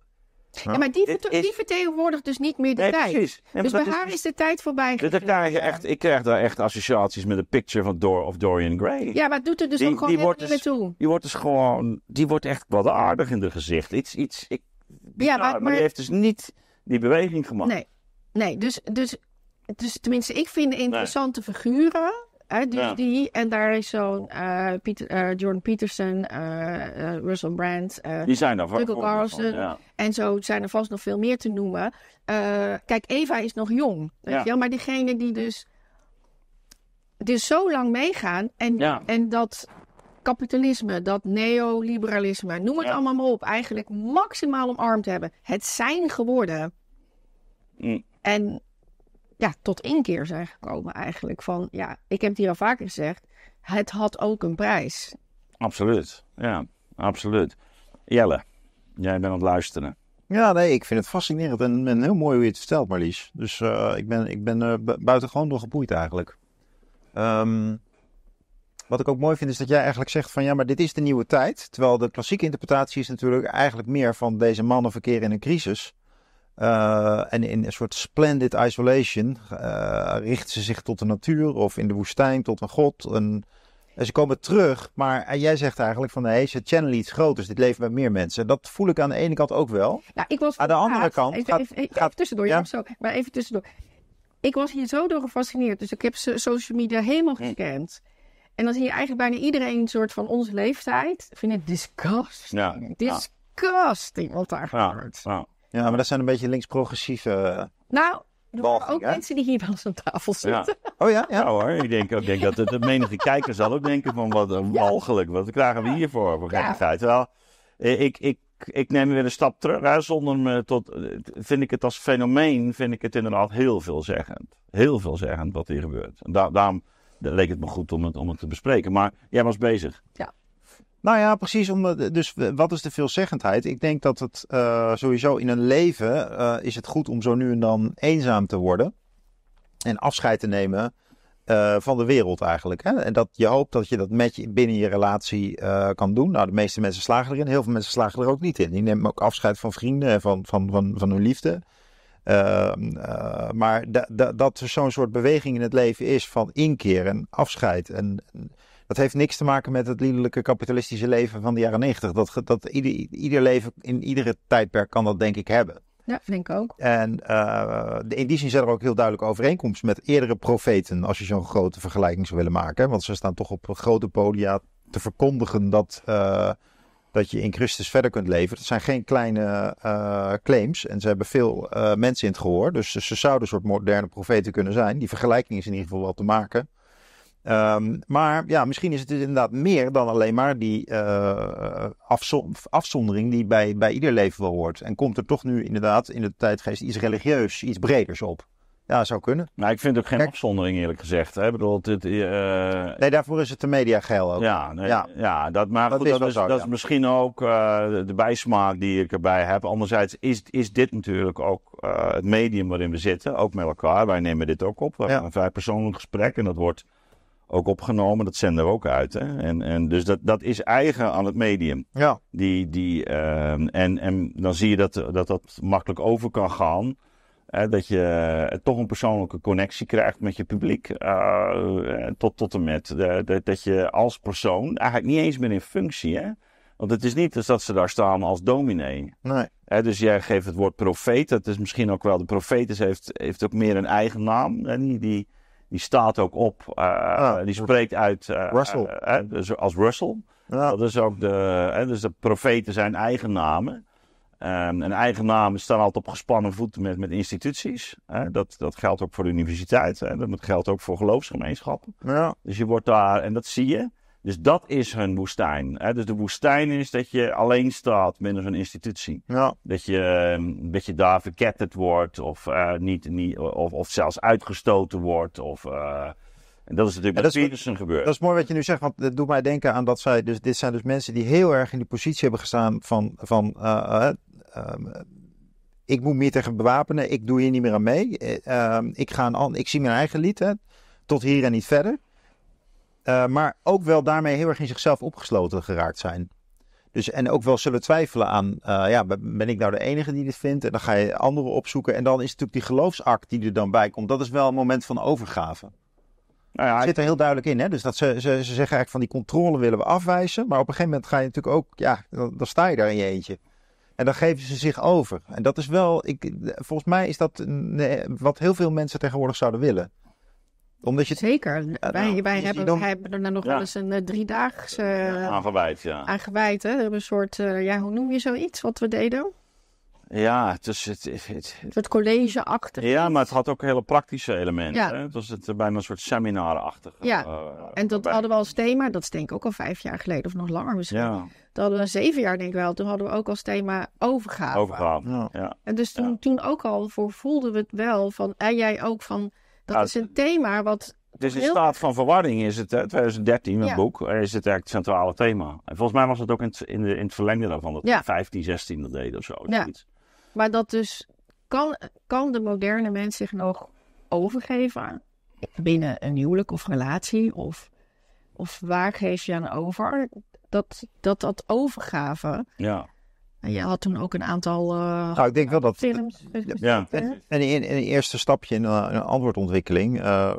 ja, maar die, verte vertegenwoordigt dus niet meer de tijd. Precies. dus bij haar dus- is... de tijd voorbij. Dus je echt, ik krijg daar echt associaties met een picture van Dor of Dorian Gray. Ja, maar het doet er dus die, gewoon niet dus, Die wordt dus gewoon, die wordt echt wat aardig in de gezicht. Iets, iets, ik, ja, maar, die heeft dus niet die beweging gemaakt. Nee, nee dus, dus, dus tenminste, ik vind interessante figuren dus die, en daar is zo'n uh, Jordan Peterson, eh, Russell Brand, die zijn Carlson. En zo zijn er vast nog veel meer te noemen. kijk, Eva is nog jong, weet ja. je Maar diegenen die dus, dus zo lang meegaan en, en dat kapitalisme, dat neoliberalisme, noem het allemaal maar op, eigenlijk maximaal omarmd hebben. Het zijn geworden. Mm. En ja, tot inkeer zijn gekomen eigenlijk. Van ja, ik heb het hier al vaker gezegd, het had ook een prijs. Absoluut, ja, absoluut. Jelle, jij bent aan het luisteren. Ja, nee, ik vind het fascinerend en, een heel mooi hoe je het vertelt, Marlies. Dus eh, ik ben, ik ben uh, buitengewoon door geboeid eigenlijk. Ehm, wat ik ook mooi vind is dat jij eigenlijk zegt van ja, maar dit is de nieuwe tijd. Terwijl de klassieke interpretatie is natuurlijk eigenlijk meer van deze mannen verkeren in een crisis. Eh, en in een soort splendid isolation uh, richten ze zich tot de natuur of in de woestijn tot een god. en ze komen terug, maar jij zegt eigenlijk van nee, ze channel iets groters. Dit leven met meer mensen. Dat voel ik aan de ene kant ook wel. Nou, ik was aan de andere kant. Even, gaat, tussendoor, zo, maar even tussendoor. Ik was hier zo door gefascineerd. Dus ik heb social media helemaal hm. gescand. En dan zie je eigenlijk bijna iedereen een soort van onze leeftijd. Ik vind het disgusting. Disgusting wat daar gebeurt. Ja. Ja, maar dat zijn een beetje links-progressieve. Nou, er ook mensen die hier wel eens aan tafel zitten. Oh ja, ja. hoor. Ik denk, ik denk dat de menige kijker zal ook denken: van wat een walgelijk, wat krijgen we hiervoor? Voor ja. Wel, eh, ik, ik, ik neem weer een stap terug. zonder me tot. Eh, vind ik het als fenomeen, vind ik het inderdaad heel veelzeggend. Heel veelzeggend wat hier gebeurt. En daarom leek het me goed om het, om het te bespreken. Maar jij was bezig. Ja. Nou ja, precies. Omdat, dus wat is de veelzeggendheid? Ik denk dat het eh, sowieso in een leven eh, is het goed om zo nu en dan eenzaam te worden. En afscheid te nemen eh, van de wereld eigenlijk. Hè? En dat je hoopt dat je dat met je, binnen je relatie kan doen. Nou, de meeste mensen slagen erin. Heel veel mensen slagen er ook niet in. Die nemen ook afscheid van vrienden en van, van, van, van hun liefde. Ehm, maar dat er zo'n soort beweging in het leven is van inkeer en afscheid. En, dat heeft niks te maken met het liederlijke kapitalistische leven van de jaren negentig. Dat, dat ieder, ieder leven in iedere tijdperk kan dat denk ik hebben. Ja, denk ik ook. En eh, in die zin zijn er ook heel duidelijk overeenkomsten met eerdere profeten, als je zo'n grote vergelijking zou willen maken. Want ze staan toch op grote podia te verkondigen dat, eh, dat je in Christus verder kunt leven. Dat zijn geen kleine eh, claims en ze hebben veel mensen in het gehoor. Dus ze, ze zouden een soort moderne profeten kunnen zijn. Die vergelijking is in ieder geval wel te maken. Ehm, maar ja, misschien is het dus inderdaad meer dan alleen maar die eh, afzondering die bij, bij ieder leven wel hoort. En komt er toch nu inderdaad in de tijdgeest iets religieus, iets breders op. Ja, zou kunnen. Nou, ik vind het ook geen afzondering eerlijk gezegd. Hè? bedoel, dit, eh, Nee, daarvoor is het de media geil ook. Ja, ja. ja dat, maar dat goed, is, dat, is, dat is misschien ook eh, de bijsmaak die ik erbij heb. Anderzijds is, is dit natuurlijk ook het medium waarin we zitten, ook met elkaar. Wij nemen dit ook op. We hebben een vrij persoonlijk gesprek en dat wordt ook opgenomen. Dat zenden we ook uit. Hè? En, en dus dat, dat is eigen aan het medium. Ja. Die, die, ehm, en, en dan zie je dat dat, dat makkelijk over kan gaan. Hè? dat je eh, toch een persoonlijke connectie krijgt met je publiek. Eh, eh, tot, tot en met. dat, dat je als persoon, eigenlijk niet eens meer in functie. Hè? Want het is niet dat ze daar staan als dominee. Nee. dus jij geeft het woord profeet. Dat is misschien ook wel de profetus heeft, heeft ook meer een eigen naam. He, die, die, die staat ook op. Eh, ah, eh, die spreekt uit. Eh, Russell. dus als Russell. Dat is ook de. dus de profeten zijn eigen namen. Um, en eigen namen staan altijd op gespannen voet met, met instituties. Dat, dat geldt ook voor de universiteit. Hè? Dat geldt ook voor geloofsgemeenschappen. Ja. Dus je wordt daar, en dat zie je. Dus dat is hun woestijn. Hè? Dus de woestijn is dat je alleen staat binnen zo'n institutie. Dat, je, ehm, dat je daar verketterd wordt of, eh, niet, niet, of, of zelfs uitgestoten wordt. Of, eh, en dat is natuurlijk met dat gebeurd. Dat is mooi wat je nu zegt, want dat doet mij denken aan dat zij... Dus, dit zijn dus mensen die heel erg in die positie hebben gestaan van... van eh, ehm, ik moet meer tegen bewapenen, ik doe hier niet meer aan mee. Ehm, ik, ga een, ik zie mijn eigen lied, tot hier en niet verder. Eh, maar ook wel daarmee heel erg in zichzelf opgesloten geraakt zijn. Dus, en ook wel zullen twijfelen aan, eh, ja, ben ik nou de enige die dit vindt? En dan ga je anderen opzoeken. En dan is natuurlijk die geloofsact die er dan bij komt, dat is wel een moment van overgave. Nou ja, zit er heel duidelijk in, hè? Dus dat ze, ze, ze zeggen eigenlijk van die controle willen we afwijzen. Maar op een gegeven moment ga je natuurlijk ook, ja, dan, sta je daar in je eentje. En dan geven ze zich over. En dat is wel, ik, eh, volgens mij is dat wat heel veel mensen tegenwoordig zouden willen omdat je Zeker. Nou, dus wij, hebben, hebben er nou nog wel eens een uh, driedaagse uh, aan Ja. Aan hè? We hebben een soort, eh, ja, hoe noem je zoiets wat we deden? Ja, het is... Het, het, het, het collegeachtig. Ja, maar het had ook hele praktische elementen. Ja. Hè? Het was het, eh, bijna een soort seminarachtig. Ja, en dat hadden we als thema, dat is denk ik ook al vijf jaar geleden of nog langer misschien. Ja. Dat hadden we zeven jaar denk ik wel. Toen hadden we ook als thema overgaan. Overgaan. ja. En dus toen, ook al voor voelden we het wel van, en jij ook van dat nou, is een thema wat. Dus in staat van verwarring is het, 2013, het boek, is het eigenlijk het centrale thema. En volgens mij was het ook in het, de, in het verlengde daarvan, dat 15, 16 dat deed of zo. Ja. Maar dat dus, kan, kan de moderne mens zich nog overgeven binnen een huwelijk of relatie? Of, of waar geef je aan over? Dat dat, dat overgave, ja. En je had toen ook een aantal uh, nou, ik denk wel dat, films. Ja. En, en een, eerste stapje in eh, een antwoordontwikkeling. Eh,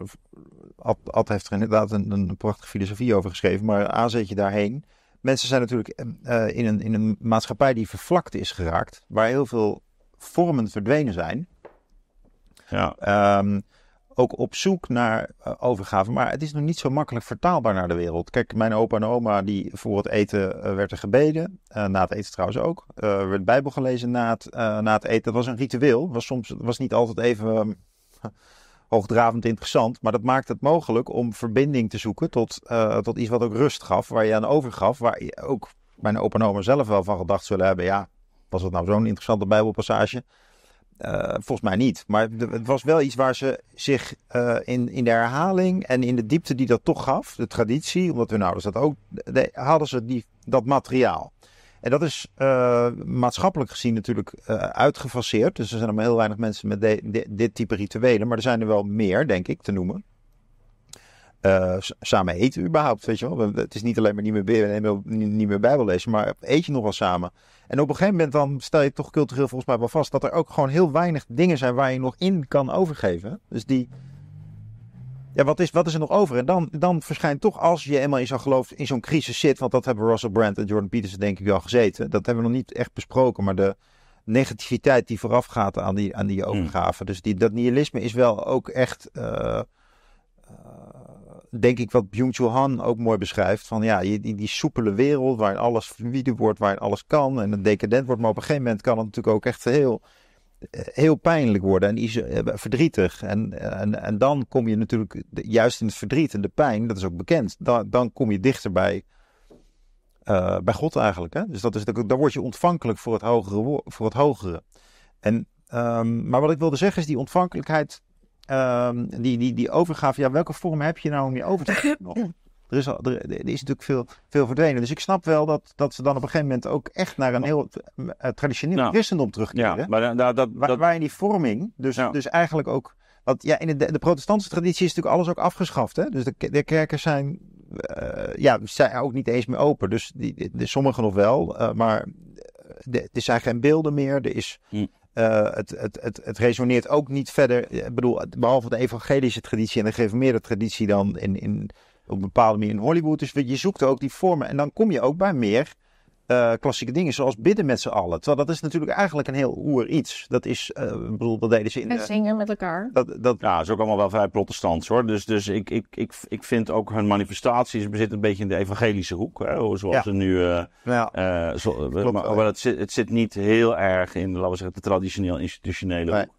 Ad, heeft er inderdaad een, een, prachtige filosofie over geschreven, maar je daarheen. Mensen zijn natuurlijk in, een, in een maatschappij die vervlakt is geraakt, waar heel veel vormen verdwenen zijn. Ja. Ehm, ook op zoek naar overgaven, eh, overgave. Maar het is nog niet zo makkelijk vertaalbaar naar de wereld. Kijk, mijn opa en oma, die voor het eten eh, werd er gebeden. Eh, na het eten trouwens ook. Er werd Bijbel gelezen na het, na het eten. Dat was een ritueel. Het was, soms, was niet altijd even ehm, hoogdravend interessant. Maar dat maakte het mogelijk om verbinding te zoeken tot, tot iets wat ook rust gaf. Waar je aan overgaf. Waar ook mijn opa en oma zelf wel van gedacht zullen hebben. Ja, was dat nou zo'n interessante Bijbelpassage? Eh, volgens mij niet. Maar het was wel iets waar ze zich eh, in, in de herhaling en in de diepte die dat toch gaf, de traditie, omdat hun ouders dat ook, hadden ze die, dat materiaal. En dat is eh, maatschappelijk gezien natuurlijk uitgefaseerd. Dus er zijn maar heel weinig mensen met dit type rituelen. Maar er zijn er wel meer, denk ik, te noemen. Eh, samen eten überhaupt, weet je wel. Het is niet alleen maar niet meer, wil niet meer Bijbel lezen, maar eet je nog wel samen. En op een gegeven moment dan stel je toch cultureel volgens mij wel vast... dat er ook gewoon heel weinig dingen zijn waar je nog in kan overgeven. Dus die... Ja, wat is, wat is er nog over? En dan, dan verschijnt toch, als je eenmaal in zo'n geloof, in zo'n crisis zit... want dat hebben Russell Brand en Jordan Peterson denk ik wel gezeten. Dat hebben we nog niet echt besproken, maar de negativiteit die vooraf gaat aan die, aan die hmm. overgave. Dus die, dat nihilisme is wel ook echt... Eh, eh, denk ik wat Byung-Chul Han ook mooi beschrijft. Van ja, die, die soepele wereld waar alles fluide wordt, waar alles kan en het decadent wordt. Maar op een gegeven moment kan het natuurlijk ook echt heel, eh, heel pijnlijk worden en eh, verdrietig. En, eh, en, en dan kom je natuurlijk juist in het verdriet en de pijn, dat is ook bekend. Dan, dan kom je dichter bij, bij God eigenlijk. Hè? Dus dat is, dan word je ontvankelijk voor het hogere. Voor het hogere. En, ehm, maar wat ik wilde zeggen is, die ontvankelijkheid Ehm, die, die, die overgave, ja, welke vorm heb je nou om je over te geven? Er is, er, is natuurlijk veel, veel verdwenen. Dus ik snap wel dat, dat ze dan op een gegeven moment ook echt naar een oh. heel eh, traditioneel nou. christendom terugkeren. Ja, maar, eh, dat, waar, in die vorming, dus, dus eigenlijk ook. Want ja, in de, de protestantse traditie is natuurlijk alles ook afgeschaft. Hè? Dus de, de kerken zijn, eh, ja, zijn ook niet eens meer open. Dus die, nog wel, maar er zijn geen beelden meer. Er is, hm. Eh, het, het, het, het, resoneert ook niet verder. Ik bedoel, behalve de evangelische traditie en de gereformeerde traditie dan in, in, op een bepaalde manier in Hollywood. Dus je zoekt ook die vormen. En dan kom je ook bij meer eh, klassieke dingen, zoals bidden met z'n allen. Terwijl dat is natuurlijk eigenlijk een heel oer iets. Dat is, uh, ik bedoel, dat deden ze in... En eh, zingen met elkaar. Dat, dat... Ja, is ook allemaal wel vrij protestants hoor. Dus, dus ik, ik, ik, ik vind ook hun manifestaties bezit een beetje in de evangelische hoek. Hè? Zoals ze nu... Uh, zo, Klopt, maar, maar het, zit, het zit niet heel erg in, laten we zeggen, de traditioneel institutionele nee. hoek.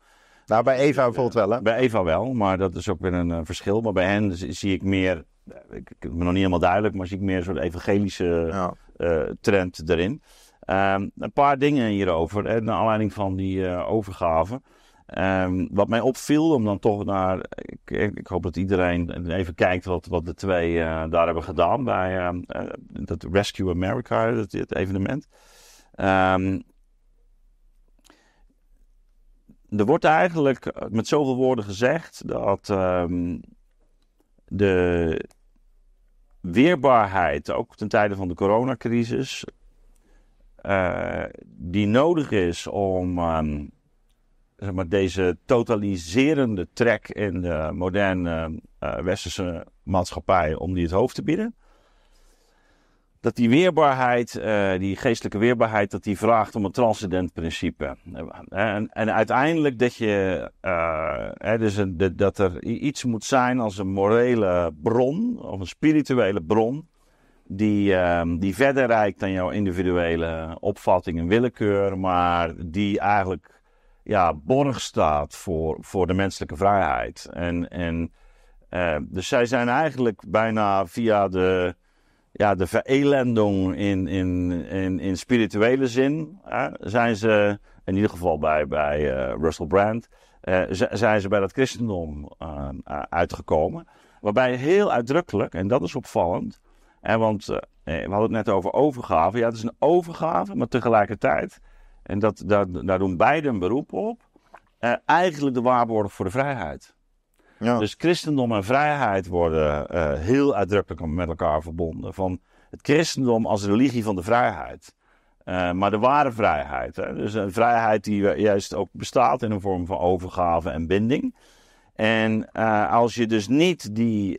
Nou, bij Eva bijvoorbeeld wel, hè? Bij Eva wel, maar dat is ook weer een verschil. Maar bij hen zie ik meer, ik, ik ben nog niet helemaal duidelijk, maar zie ik meer een soort evangelische ja eh, trend erin. Ehm, een paar dingen hierover, hè, naar aanleiding van die uh, overgave. Ehm, wat mij opviel, om dan toch naar. Ik, ik, hoop dat iedereen even kijkt wat, wat de twee eh, daar hebben gedaan bij ehm, dat Rescue America, dat, het evenement. er wordt eigenlijk met zoveel woorden gezegd dat de, weerbaarheid, ook ten tijde van de coronacrisis, eh, die nodig is om ehm, zeg maar, deze totaliserende trek in de moderne eh, westerse maatschappij, om die het hoofd te bieden dat die weerbaarheid, eh, die geestelijke weerbaarheid, dat die vraagt om een transcendent principe. En, en uiteindelijk dat je, eh, dus dat er iets moet zijn als een morele bron of een spirituele bron. Die, ehm, die verder reikt dan jouw individuele opvatting en willekeur, maar die eigenlijk ja, borg staat voor, voor de menselijke vrijheid. En, en eh, dus zij zijn eigenlijk bijna via de ja, de verelending in, in, in, in spirituele zin zijn ze, in ieder geval bij, bij eh, Russell Brand, eh, zijn ze bij dat christendom eh, uitgekomen. Waarbij heel uitdrukkelijk, en dat is opvallend, want we hadden het net over overgave. Ja, het is een overgave, maar tegelijkertijd, en dat, dat daar doen beide een beroep op, eigenlijk de waarborg voor de vrijheid. Dus christendom en vrijheid worden eh, heel uitdrukkelijk met elkaar verbonden. Van het christendom als religie van de vrijheid. Eh, maar de ware vrijheid. Hè? Dus een vrijheid die juist ook bestaat in een vorm van overgave en binding. En eh, als je dus niet die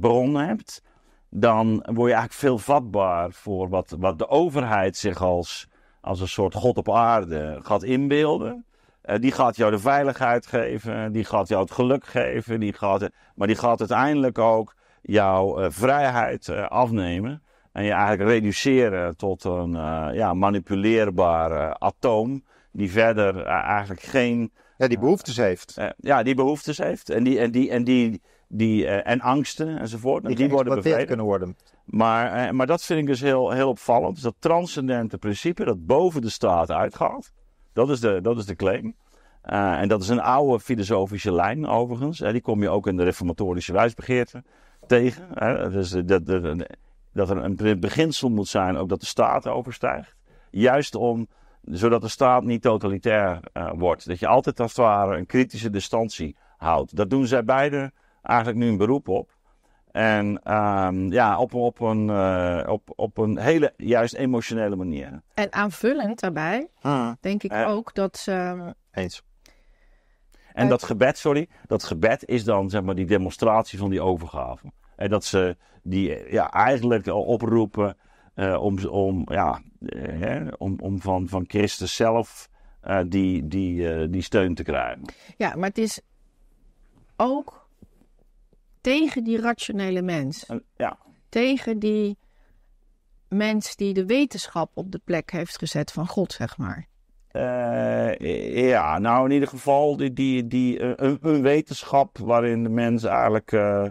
bron hebt, dan word je eigenlijk veel vatbaar voor wat, wat de overheid zich als, als een soort God op aarde gaat inbeelden. Eh, die gaat jou de veiligheid geven, die gaat jou het geluk geven, die gaat, maar die gaat uiteindelijk ook jouw eh, vrijheid eh, afnemen. En je eigenlijk reduceren tot een ja, manipuleerbaar atoom, die verder eigenlijk geen. Ja, die behoeftes heeft. ja, die behoeftes heeft. En die, en die, en die, die, en angsten enzovoort. Die, worden bevredigd kunnen worden. Maar, maar dat vind ik dus heel, heel opvallend. Dus dat transcendente principe dat boven de staat uitgaat. Dat is de, dat is de claim. Eh, en dat is een oude filosofische lijn overigens. Eh, die kom je ook in de reformatorische wijsbegeerte tegen. Eh, dus dat, dat, er een beginsel moet zijn ook dat de staat overstijgt. Juist om, zodat de staat niet totalitair wordt. Dat je altijd als het ware een kritische distantie houdt. Dat doen zij beide eigenlijk nu een beroep op. En ehm, ja, op, op, een, eh, op, op een hele juist emotionele manier. En aanvullend daarbij, hm. denk ik eh. ook dat ze. Ehm, Eens. En eh, dat gebed, sorry, dat gebed is dan zeg maar die demonstratie van die overgave. En dat ze die ja, eigenlijk al oproepen om, om, ja, hè, om, om van, van Christus zelf die, die, die steun te krijgen. Ja, maar het is ook tegen die rationele mens. Ja. Tegen die mens die de wetenschap op de plek heeft gezet van God, zeg maar. Eh, ja, nou in ieder geval die, die, die, eh, een, een, wetenschap waarin de mens eigenlijk eh,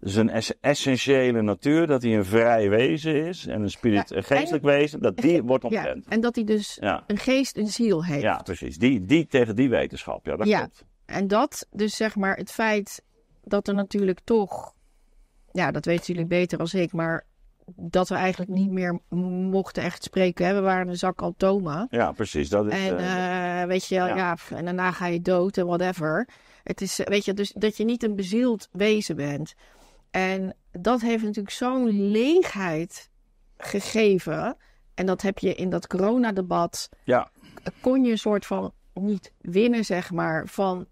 zijn essentiële natuur, dat hij een vrij wezen is en een, spirit, geestelijk wezen, dat die wordt ontkend. Ja, en dat hij dus een geest, een ziel heeft. Ja, precies. Die, die tegen die wetenschap, ja, dat klopt. En dat, dus zeg maar het feit dat er natuurlijk toch, ja, dat weten jullie beter als ik, maar dat we eigenlijk niet meer mochten echt spreken. Hè? We waren een zak atomen. Ja, precies. Dat is, en eh, eh, weet je, ja. ja. en daarna ga je dood en whatever. Het is, eh, weet je, dus dat je niet een bezield wezen bent. En dat heeft natuurlijk zo'n leegheid gegeven. En dat heb je in dat coronadebat. Ja. Kon je een soort van niet winnen, zeg maar, van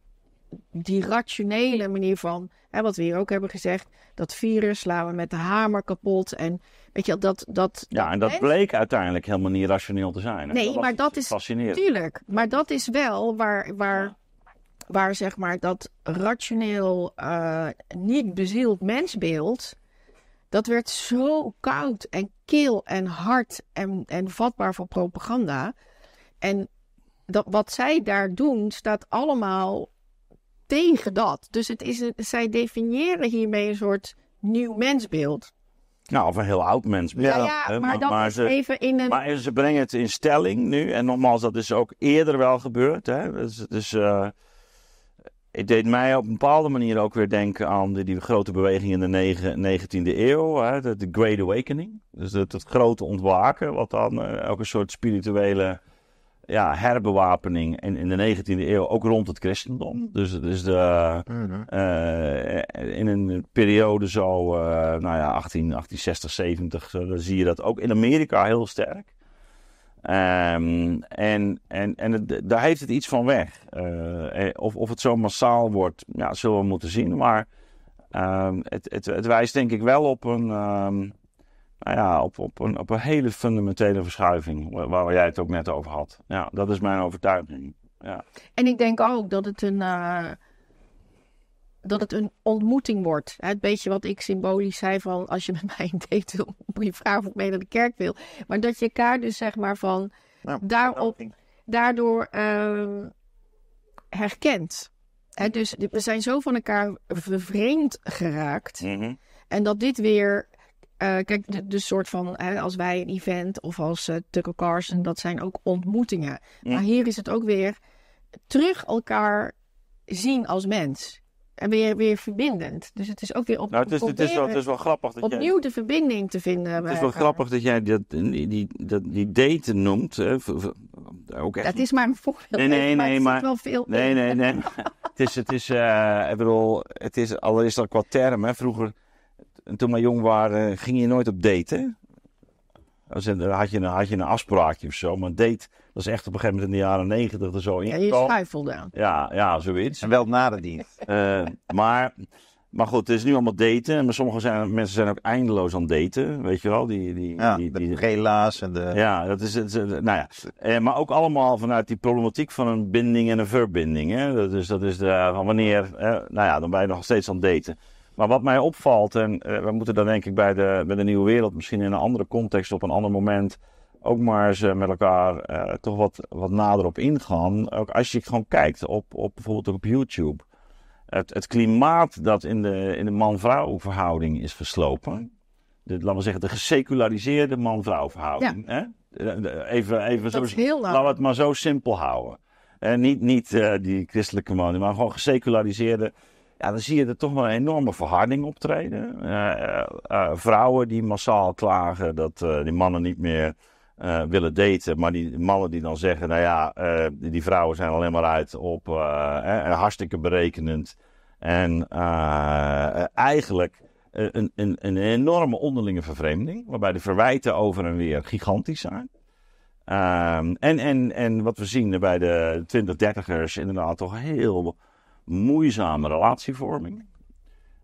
die rationele manier van, hè, wat we hier ook hebben gezegd, dat virus slaan we met de hamer kapot. En weet je, dat. dat ja, en dat bleek uiteindelijk helemaal niet rationeel te zijn. Nee, maar dat is. Fascinerend. Tuurlijk, maar dat is wel waar. waar Waar zeg maar dat rationeel, eh, niet bezield mensbeeld, dat werd zo koud en kil en hard en, en vatbaar voor propaganda. En dat, wat zij daar doen, staat allemaal tegen dat. Dus het is zij definiëren hiermee een soort nieuw mensbeeld. Nou, of een heel oud mensbeeld. Ja, ja, maar, dat maar is ze, Maar ze brengen het in stelling nu. En nogmaals, dat is ook eerder wel gebeurd. Hè? Dus, dus eh, het deed mij op een bepaalde manier ook weer denken aan die, die grote beweging in de negen, 19e eeuw. Hè? De, de, Great Awakening. Dus dat, grote ontwaken, wat dan uh, ook een soort spirituele ja, herbewapening in, in de 19e eeuw ook rond het christendom. Dus het is de, mhm. eh, in een periode zo, eh, nou ja, 1860, 70, dan zie je dat ook in Amerika heel sterk. Ehm, en en, en daar heeft het iets van weg. Eh, of, of het zo massaal wordt, ja, zullen we moeten zien. Maar ehm, het, het, het, wijst denk ik wel op een. Ehm, nou ja, op, op, een, op een hele fundamentele verschuiving, waar, jij het ook net over had. Ja, dat is mijn overtuiging. Ja. En ik denk ook dat het een, eh, dat het een ontmoeting wordt. Het beetje wat ik symbolisch zei van als je met mij een date wil, moet je vragen of ik mee naar de kerk wil. Maar dat je elkaar dus zeg maar van nou, daarop, daardoor ehm, herkent. hè dus we zijn zo van elkaar vervreemd geraakt. Mhm. En dat dit weer eh, kijk, de, soort van, hè, als wij een event of als uh, Tucker Carson, dat zijn ook ontmoetingen. Maar hier is het ook weer terug elkaar zien als mens. En weer, weer verbindend. Dus het is ook weer op. Nou, het is, het is, wel, wel grappig dat opnieuw de verbinding te vinden. Het is wel grappig dat jij dat, die, die, dat, die daten noemt. Hè, ook echt. Dat is maar een voorbeeld. Nee, nee, nee. Maar, nee, wel veel nee, nee, nee. het is, het is, eh, ik bedoel, het is allereerst al qua term. Hè. Vroeger en toen wij jong waren, ging je nooit op daten. Dan had je, een, had je een afspraakje of zo. Maar date, dat is echt op een gegeven moment in de jaren negentig er zo in. Ja, je schuifelde aan. Ja, ja, zoiets. En wel na de dienst. Eh, maar, maar goed, het is nu allemaal daten. Maar sommige zijn, mensen zijn ook eindeloos aan daten. Weet je wel? Die, die, ja, die, die, de en de... Ja, dat is het. Eh, nou ja. Eh, maar ook allemaal vanuit die problematiek van een binding en een verbinding. Hè? is dat is de, van wanneer... nou ja, dan ben je nog steeds aan daten. Maar wat mij opvalt, en eh, we moeten daar denk ik bij de, bij de nieuwe wereld misschien in een andere context op een ander moment ook maar eens eh, met elkaar eh, toch wat, wat nader op ingaan. Ook als je gewoon kijkt op, op bijvoorbeeld op YouTube. Het, het klimaat dat in de, in de man-vrouw verhouding is verslopen. De, laten we zeggen, de geseculariseerde man-vrouw verhouding. Hè? Even, even zo, laten we het maar zo simpel houden. En niet, niet die christelijke man, maar gewoon geseculariseerde ja, dan zie je er toch wel een enorme verharding optreden. Uh, vrouwen die massaal klagen dat die mannen niet meer willen daten. Maar die mannen die dan zeggen, nou ja, die vrouwen zijn alleen maar uit op eh, hartstikke berekenend. En eigenlijk een, een, een enorme onderlinge vervreemding. Waarbij de verwijten over en weer gigantisch zijn. Ehm, en, en, en wat we zien bij de 20-30ers, inderdaad toch heel moeizame relatievorming.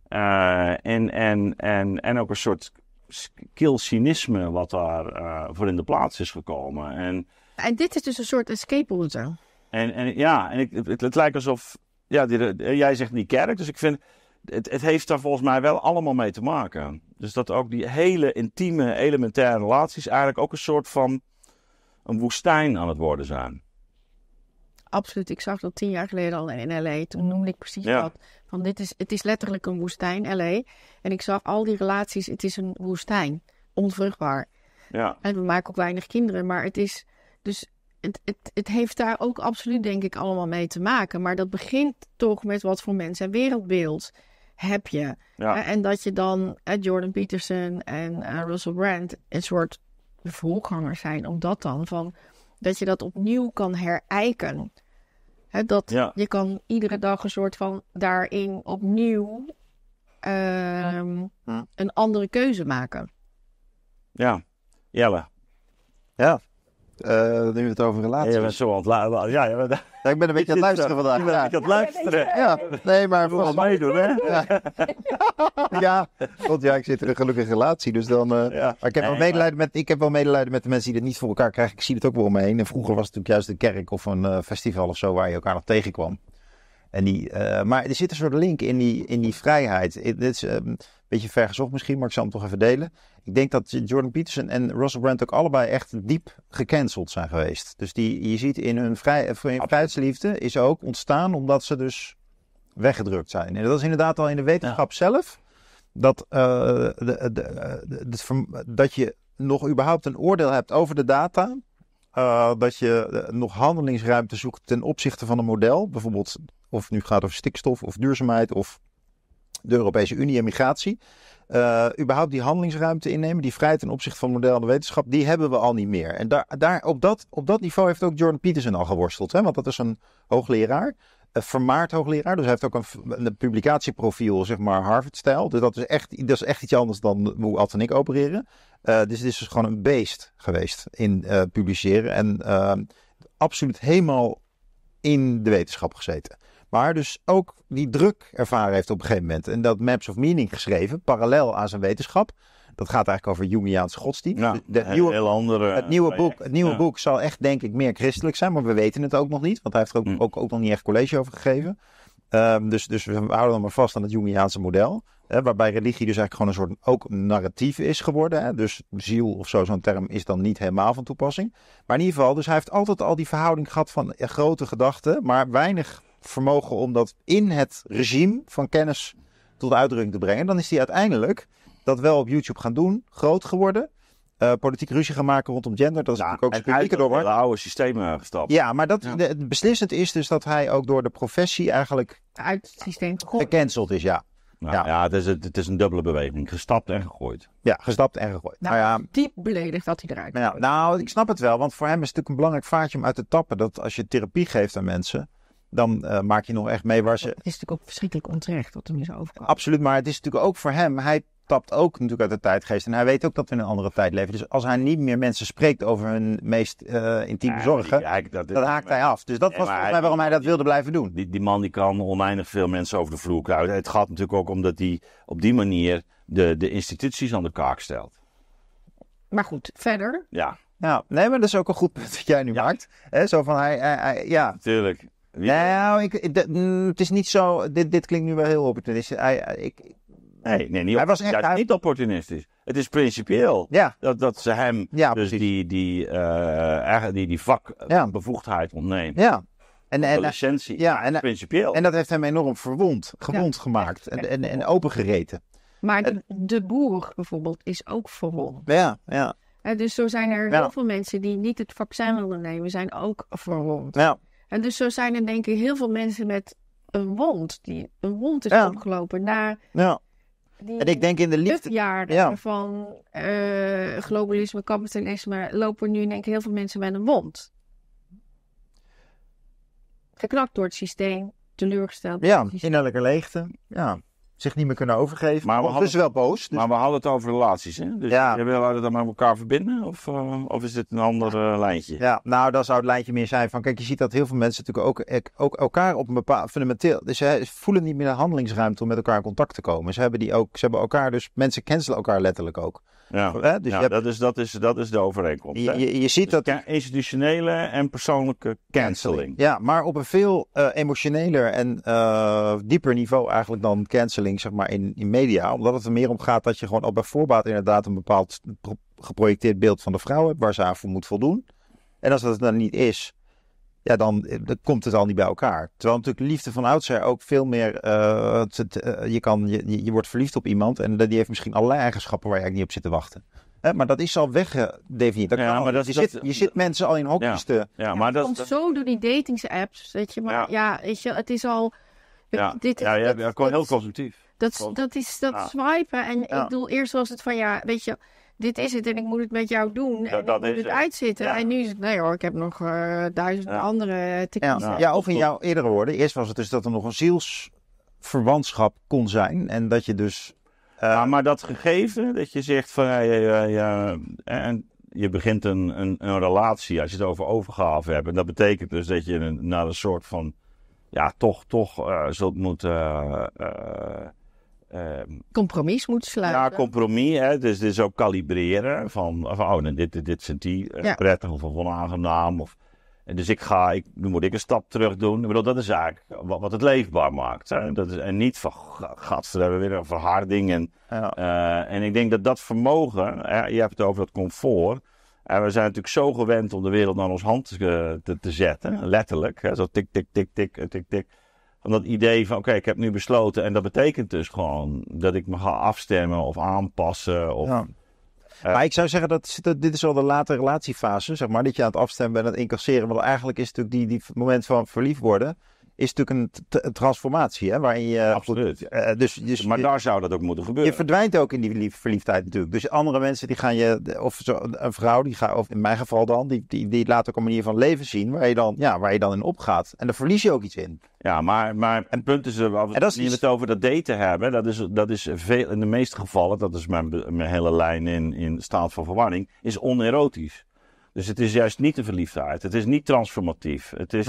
Eh, en, en, en, en ook een soort skill cynisme wat daar eh, voor in de plaats is gekomen. En, en dit is dus een soort escape route. En, en ja, en ik, het, lijkt alsof. Ja, die, eh, jij zegt niet kerk, dus ik vind. Het, het, heeft daar volgens mij wel allemaal mee te maken. Dus dat ook die hele intieme, elementaire relaties eigenlijk ook een soort van een woestijn aan het worden zijn absoluut. Ik zag dat tien jaar geleden al in LA. Toen mm. noemde ik precies ja. dat. Van dit is, het is letterlijk een woestijn, LA. En ik zag al die relaties, het is een woestijn. Onvruchtbaar. Ja. En we maken ook weinig kinderen. Maar het is. Dus het, het, het heeft daar ook absoluut, denk ik, allemaal mee te maken. Maar dat begint toch met wat voor mensen en wereldbeeld heb je. Ja. Eh, en dat je dan uh, Jordan Peterson en eh, Russell Brand een soort voorgangers zijn. Omdat dan van dat je dat opnieuw kan herijken. He, dat je kan iedere dag een soort van daarin opnieuw ehm, een andere keuze maken. Ja, Jelle. Ja, uh, nu we het over relaties. Ja, je bent zo aan ja, ja, ja, ik ben een beetje aan het luisteren vandaag. Ik ben een beetje aan het luisteren. Ja, nee, maar... vooral mij doen, hè? Ja. want ja, ik zit in een gelukkige relatie, dus dan... Uh, maar ik heb, wel medelijden met, ik heb wel medelijden met de mensen die het niet voor elkaar krijgen. Ik zie het ook wel om me heen. En vroeger was het natuurlijk juist de kerk of een eh, festival of zo waar je elkaar nog tegenkwam. En die, maar er zit een soort link in die, in die vrijheid. It, Beetje ver gezocht misschien, maar ik zal hem toch even delen. Ik denk dat Jordan Peterson en Russell Brand ook allebei echt diep gecanceld zijn geweest. Dus die, je ziet in hun vrij, eh, vrijheidsliefde is ook ontstaan omdat ze dus weggedrukt zijn. En dat is inderdaad al in de wetenschap zelf. Dat, eh, de, de, dat je nog überhaupt een oordeel hebt over de data. Eh, dat je nog handelingsruimte zoekt ten opzichte van een model. Bijvoorbeeld of het nu gaat over stikstof of duurzaamheid of de Europese Unie en migratie. Eh, überhaupt die handelingsruimte innemen, die vrijheid ten opzichte van model en wetenschap, die hebben we al niet meer. En daar, daar, op, dat, op dat niveau heeft ook Jordan Peterson al geworsteld, hè? want dat is een hoogleraar, een vermaard hoogleraar. Dus hij heeft ook een, een publicatieprofiel, zeg maar Harvard-stijl. Dus dat is, echt, dat is echt iets anders dan hoe Ad en ik opereren. Eh, dus het is dus gewoon een beest geweest in eh, publiceren en absoluut helemaal in de wetenschap gezeten. Maar dus ook die druk ervaren heeft op een gegeven moment. En dat Maps of Meaning geschreven, parallel aan zijn wetenschap. Dat gaat eigenlijk over jumiaanse godsdienst. Ja, nieuwe, heel andere, het nieuwe, eh, boek, het nieuwe boek zal echt, denk ik, meer christelijk zijn. Maar we weten het ook nog niet. Want hij heeft er ook, hmm. ook, ook nog niet echt college over gegeven. Ehm, dus, dus we houden dan maar vast aan het Jungiaanse model. Hè, waarbij religie dus eigenlijk gewoon een soort ook narratief is geworden. Hè, dus ziel of zo, zo'n term is dan niet helemaal van toepassing. Maar in ieder geval, dus hij heeft altijd al die verhouding gehad van eh, grote gedachten, maar weinig vermogen om dat in het regime van kennis tot uitdrukking te brengen, dan is hij uiteindelijk dat wel op YouTube gaan doen, groot geworden. Eh, politiek ruzie gaan maken rondom gender. Dat is ja, natuurlijk ook een door. de oude systemen gestapt. Ja, maar dat, het beslissend is dus dat hij ook door de professie eigenlijk... Uit het systeem Gecanceld is, ja. Nou, ja, het, is, het, is, een dubbele beweging. Gestapt en gegooid. Ja, gestapt en gegooid. Nou, nou ja, diep beledigd dat hij eruit nou, nou, ik snap het wel. Want voor hem is het natuurlijk een belangrijk vaatje om uit te tappen. Dat als je therapie geeft aan mensen dan eh, maak je nog echt mee waar ze... Het is natuurlijk ook verschrikkelijk onterecht wat hem zo dus overkomen. Absoluut, maar het is natuurlijk ook voor hem. Hij tapt ook natuurlijk uit de tijdgeest. En hij weet ook dat we in een andere tijd leven. Dus als hij niet meer mensen spreekt over hun meest eh, intieme zorgen, ja, dat, dat, haakt hij af. Dus dat was volgens mij waarom hij dat wilde blijven doen. Die, die man die kan oneindig veel mensen over de vloer kruiden. Het gaat natuurlijk ook omdat hij op die manier de, de instituties aan de kaak stelt. Maar goed, verder. Ja. Nou, nee, maar dat is ook een goed punt dat jij nu maakt. zo van hij ja. Tuurlijk. Nou, ik, mm, het is niet zo. Dit, dit klinkt nu wel heel opportunistisch. Hij, ik, Nee, nee niet, hij was echt, niet opportunistisch. Het is principieel dat, dat ze hem dus die, die, eh, die, vakbevoegdheid eh, ontneemt. ja. En, de licentie. ja, en, principieel. en dat heeft hem enorm verwond, gewond gemaakt en, en, en opengereten. Maar de, boer bijvoorbeeld is ook verwond. Ja, ja, Dus zo zijn er heel veel mensen die niet het vaccin willen nemen, zijn ook verwond. ja. En dus zo zijn er denk ik heel veel mensen met een wond, die een wond is omgelopen opgelopen ja. en ik denk in de liefde. Ja. van eh, globalisme, kapitalisme lopen nu denk ik heel veel mensen met een wond. Geknakt door het systeem, teleurgesteld. Ja, innerlijke leegte. Ja zich niet meer kunnen overgeven. Maar we hadden, wel boos. Dus... Maar we hadden het over relaties, hè? Dus ja. willen dat met elkaar verbinden? Of, eh, of is het een ander eh, lijntje? Ja, nou, dan zou het lijntje meer zijn van... Kijk, je ziet dat heel veel mensen natuurlijk ook, eh, ook elkaar op een bepaald fundamenteel... Dus ze voelen niet meer de handelingsruimte om met elkaar in contact te komen. Ze hebben, die ook, ze hebben elkaar dus... Mensen cancelen elkaar letterlijk ook. Ja, dus dat, is, dat, is, dat is de overeenkomst. Je, je, je ziet dus dat... Institutionele en persoonlijke cancelling. Ja, maar op een veel eh, emotioneler en eh, dieper niveau eigenlijk dan cancelling zeg maar, in, in media. Omdat het er meer om gaat dat je gewoon al bij voorbaat inderdaad een bepaald geprojecteerd beeld van de vrouw hebt waar ze aan voor moet voldoen. En als dat het dan niet is, ja, dan, eh, dan, komt het al niet bij elkaar. Terwijl natuurlijk liefde van oudsher ook veel meer, eh, het, eh, je, kan, je, je wordt verliefd op iemand en die heeft misschien allerlei eigenschappen waar je eigenlijk niet op zit te wachten. Hè, maar dat is al weggedefinieerd. Dat ja, maar dat, je, dat, zit, je zit mensen al in hokjes te... Ja, maar het dat, komt zo door die datingsapps, weet je. Maar ja, weet je, het is al... Ja, dit, ja, ja, dit, heel constructief. Dat, dat is dat swipen. En ik bedoel, eerst was het van ja, weet je, dit is het en ik moet het met jou doen. En moet het, uitzitten. En nu is het, nee nou hoor, ik heb nog eh, duizend andere te Ja, ja, of in jouw eerdere woorden, eerst was het dus dat er nog een zielsverwantschap kon zijn. En dat je dus... Uh... maar dat gegeven, dat je zegt van... Ja, ja, en je begint een, een, een, relatie, als je het over overgave hebt. En dat betekent dus dat je naar een soort van... Ja, toch, toch eh, zult moeten Um, compromis moet sluiten. Ja, compromis. Hè? Dus, dus ook kalibreren. Van, van oh, nou, dit, dit, vindt die eh, prettig of onaangenaam. Of, dus ik ga, ik, nu moet ik een stap terug doen. Ik bedoel, dat is eigenlijk wat, het leefbaar maakt. Hè? Dat is, en niet van, gatsen, hebben we weer een verharding. En, eh, en ik denk dat dat vermogen, hè, je hebt het over dat comfort. En we zijn natuurlijk zo gewend om de wereld naar ons hand te, te, te zetten. Letterlijk. Hè? Zo tik, tik, tik, tik, tik, tik. Van dat idee van, oké, ik heb nu besloten. En dat betekent dus gewoon dat ik me ga afstemmen of aanpassen. Of, ja. Eh, maar ik zou zeggen, dat, dit is al de late relatiefase, zeg maar. Dat je aan het afstemmen bent, aan het incasseren. Want eigenlijk is het natuurlijk die, die moment van verliefd worden is natuurlijk een transformatie, hè, waarin je... Eh, Absoluut. Eh, dus, dus, maar daar zou dat ook moeten gebeuren. Je verdwijnt ook in die verliefdheid natuurlijk. Dus andere mensen die gaan je, of zo, een vrouw, die gaat, of in mijn geval dan, die, die, die laat ook een manier van leven zien waar je dan, ja, waar je dan in opgaat. En daar verlies je ook iets in. Ja, maar, maar en, punt is, eh, als we het over dat daten hebben, dat is, dat is veel, in de meeste gevallen, dat is mijn, mijn hele lijn in, in staat van verwarring, is onerotisch. Dus het is juist niet een verliefdheid. Het is niet transformatief. Het is...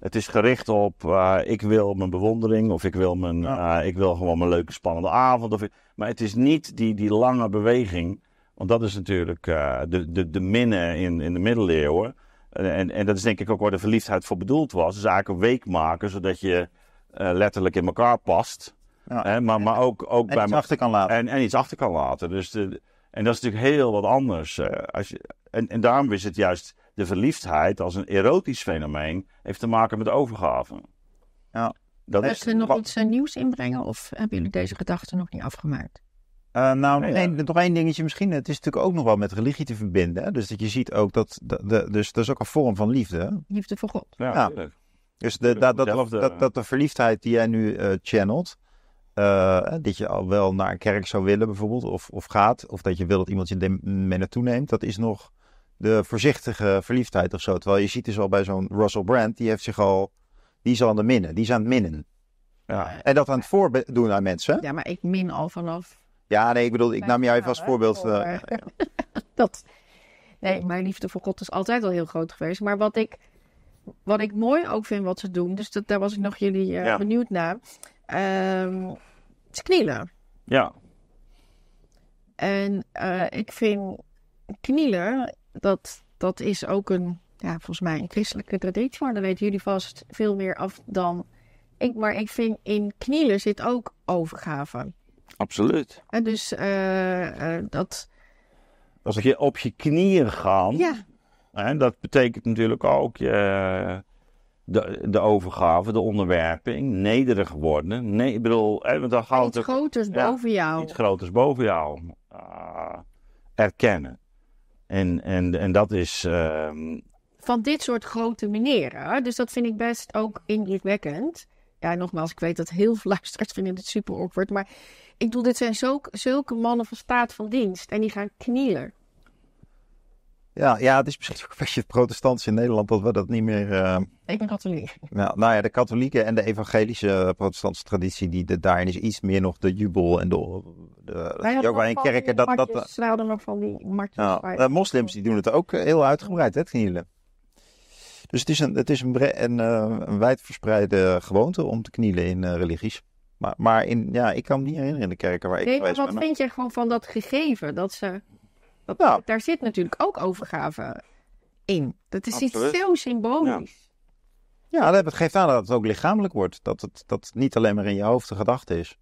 Het is gericht op eh, ik wil mijn bewondering of ik wil, mijn, eh, ik wil gewoon mijn leuke spannende avond. Of, maar het is niet die, die lange beweging. Want dat is natuurlijk eh, de, de, de minne in, in de middeleeuwen. En, en dat is denk ik ook waar de verliefdheid voor bedoeld was. Dus eigenlijk een week maken, zodat je letterlijk in elkaar past. Hè? Maar, maar ook, ook en bij iets achter kan laten. En, en iets achter kan laten. Dus de, en dat is natuurlijk heel wat anders. als je, en, en daarom is het juist de verliefdheid als een erotisch fenomeen heeft te maken met overgave. Ja. Dat is, u nog iets eh, nieuws inbrengen of hebben jullie deze gedachten nog niet afgemaakt? Eh, nou, nee, nog één dingetje misschien. Het is natuurlijk ook nog wel met religie te verbinden. Hè? Dus dat je ziet ook dat, de, dus dat is ook een vorm van liefde. Liefde voor God. Ja, ja. Dus de, dat, de verliefdheid die jij nu uh, channelt, dat je al wel naar een kerk zou willen bijvoorbeeld, of, of gaat, of dat je wil dat iemand je mee naartoe neemt, dat is nog de voorzichtige verliefdheid of zo. Terwijl je ziet dus al bij zo'n Russell Brand, die heeft zich al, die is aan de minnen, die is aan het minnen. Ja. En dat aan het doen aan mensen. Ja, maar ik min al vanaf. Ja, nee, ik bedoel, ik nam jou even als voorbeeld. Eh, eh, dat. Nee, mijn liefde voor God is altijd al heel groot geweest. Maar wat ik, wat ik mooi ook vind wat ze doen, dus dat, daar was ik nog jullie eh, benieuwd naar. Um, knielen. Ja. En ik vind knielen dat, dat is ook een, ja, volgens mij een christelijke traditie. Maar daar weten jullie vast veel meer af dan ik. Maar ik vind in knielen zit ook overgave. Absoluut. En dus eh, eh, dat... Als je op je knieën gaat, ja. hè, dat betekent natuurlijk ook je, de, de overgave, de onderwerping, nederig worden. Nee, ik bedoel, want dan gaat iets groters ja, boven jou. boven jou eh, erkennen. En, en, en dat is. Ehm, van dit soort grote meneren. Dus dat vind ik best ook indrukwekkend. Ja, nogmaals, ik weet dat heel veel luisteraars vinden dit super awkward. Maar ik bedoel, dit zijn zulke mannen van staat van dienst. En die gaan knielen. Ja, ja, het is misschien ook een beetje het protestants in Nederland dat we dat niet meer. Eh, ik ben katholiek. Nou, nou ja, de katholieke en de evangelische eh, protestantse traditie, die de, daarin is iets meer nog de jubel en de. de Wij ook wel in kerken dat. dat. dat snel dan nog van die martjes. Nou, de eh, moslims die doen het ook heel uitgebreid, hè, knielen. Dus het is een, het is een, een, een wijdverspreide gewoonte om te knielen in religies. Maar, maar in, ja, ik kan me niet herinneren in de kerken waar ik nee, geweest ben. Wat vind je gewoon van dat gegeven? Dat ze nou. daar zit natuurlijk ook overgave in. Dat is iets heel symbolisch. Ja. ja, dat geeft aan dat het ook lichamelijk wordt. Dat het, dat niet alleen maar in je hoofd de gedachte is.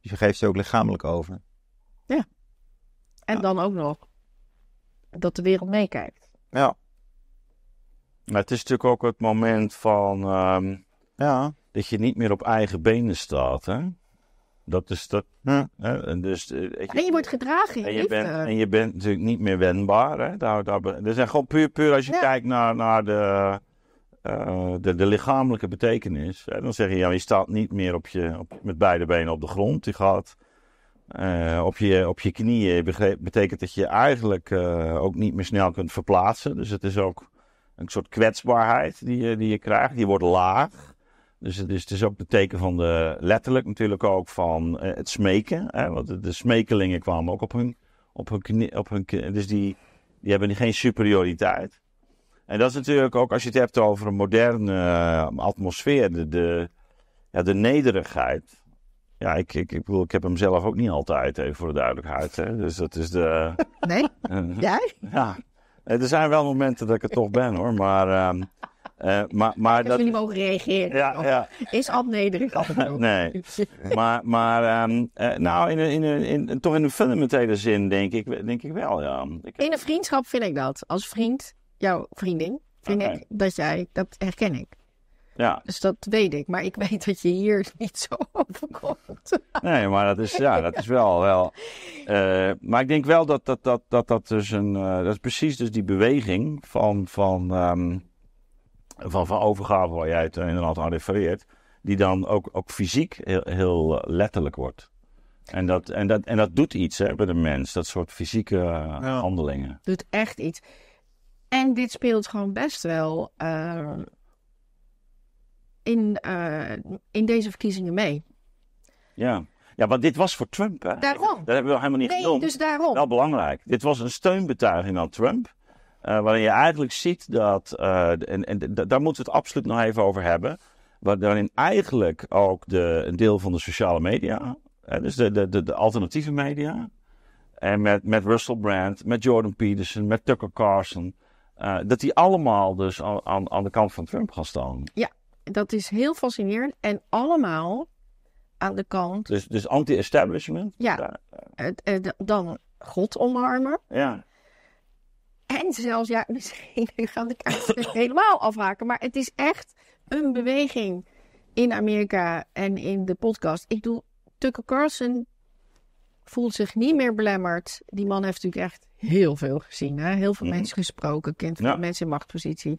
Dus je geeft je ook lichamelijk over. Ja. En dan ook nog dat de wereld meekijkt. Ja. Maar het is natuurlijk ook het moment van ehm, ja. dat je niet meer op eigen benen staat. Hè? Dat is dat. Hm. Hè? En dus, eh, en je wordt gedragen. En je, bent, en je bent natuurlijk niet meer wendbaar. Hè? Daar, daar, er zijn gewoon puur, puur als je kijkt naar, naar de, eh, de, de, lichamelijke betekenis. Hè? Dan zeg je, ja, je staat niet meer op je, op, met beide benen op de grond. Je gaat eh, op, je, op je knieën. dat betekent dat je eigenlijk ook niet meer snel kunt verplaatsen. Dus het is ook een soort kwetsbaarheid die je, die je krijgt. Die wordt laag. Dus het is, ook de teken van de, letterlijk natuurlijk ook van eh, het smeken. Hè? Want de, smekelingen kwamen ook op hun, op hun Op hun, dus die, die hebben geen superioriteit. En dat is natuurlijk ook, als je het hebt over een moderne eh, atmosfeer, de, de, ja, de nederigheid. Ja, ik, ik, ik, bedoel, ik heb hem zelf ook niet altijd, even voor de duidelijkheid. Hè? Dus dat is de... Nee? Eh, Jij? ja. Er zijn wel momenten dat ik het toch ben, hoor. Maar ehm, uh, eh, maar, maar ik niet mogen reageren. Ja, ja. Is al nederig? nee. maar maar ehm, eh, nou, in, een, in, een, in, toch in een fundamentele zin denk ik, denk ik wel, ja. Ik, in een vriendschap vind ik dat. Als vriend, jouw vriendin, vind ik dat jij, dat herken ik. Ja. Dus dat weet ik. Maar ik weet dat je hier niet zo overkomt. Nee, maar dat is, ja, dat is wel. wel eh, maar ik denk wel dat dat, dat, dat, dat dus een. dat is precies dus die beweging van. van ehm, van, van overgave waar jij het eh, inderdaad aan refereert, die dan ook, ook fysiek heel, eh, letterlijk wordt. En dat, en, dat, en dat doet iets hè, bij de mens, dat soort fysieke eh, ja. handelingen. Doet echt iets. En dit speelt gewoon best wel in, in deze verkiezingen mee. Ja. ja, want dit was voor Trump. Hè? Daarom. Dat hebben we helemaal niet nee, genoemd. Dus daarom. Wel belangrijk. Dit was een steunbetuiging aan Trump. Uh, waarin je eigenlijk ziet dat, eh, en, en daar moeten we het absoluut nog even over hebben, waarin eigenlijk ook de, een deel van de sociale media, dus de, de, de, de, alternatieve media, en met, met Russell Brand, met Jordan Peterson, met Tucker Carlson, eh, dat die allemaal dus aan, aan, aan de kant van Trump gaan staan. Ja, dat is heel fascinerend en allemaal aan de kant. Dus, dus anti-establishment? Ja, dan God omarmen. Ja. En zelfs, ja, misschien gaan de kaarten helemaal afhaken. Maar het is echt een beweging in Amerika en in de podcast. Ik doe, Tucker Carlson voelt zich niet meer belemmerd. Die man heeft natuurlijk echt heel veel gezien. Hè? Heel veel mhm. mensen gesproken, kent veel mensen in machtspositie.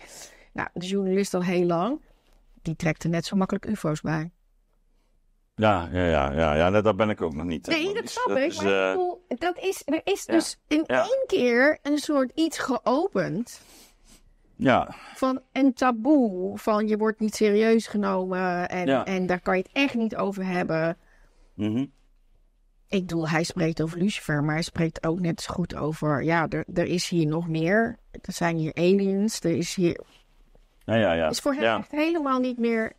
Nou, de journalist al heel lang, die trekt er net zo makkelijk ufo's bij. Ja, ja, ja, ja, ja ben ik ook nog niet. Nee, dat snap ik. Maar ik eh, dat is, er is dus in één keer een soort iets geopend. Ja. Van een taboe. Van je wordt niet serieus genomen en, en daar kan je het echt niet over hebben. Mm -hmm. Ik bedoel, hij spreekt over Lucifer, maar hij spreekt ook net zo goed over. Ja, er, er is hier nog meer. Er zijn hier aliens. Er is hier. Ja, ja, ja. Het is voor hem echt helemaal niet meer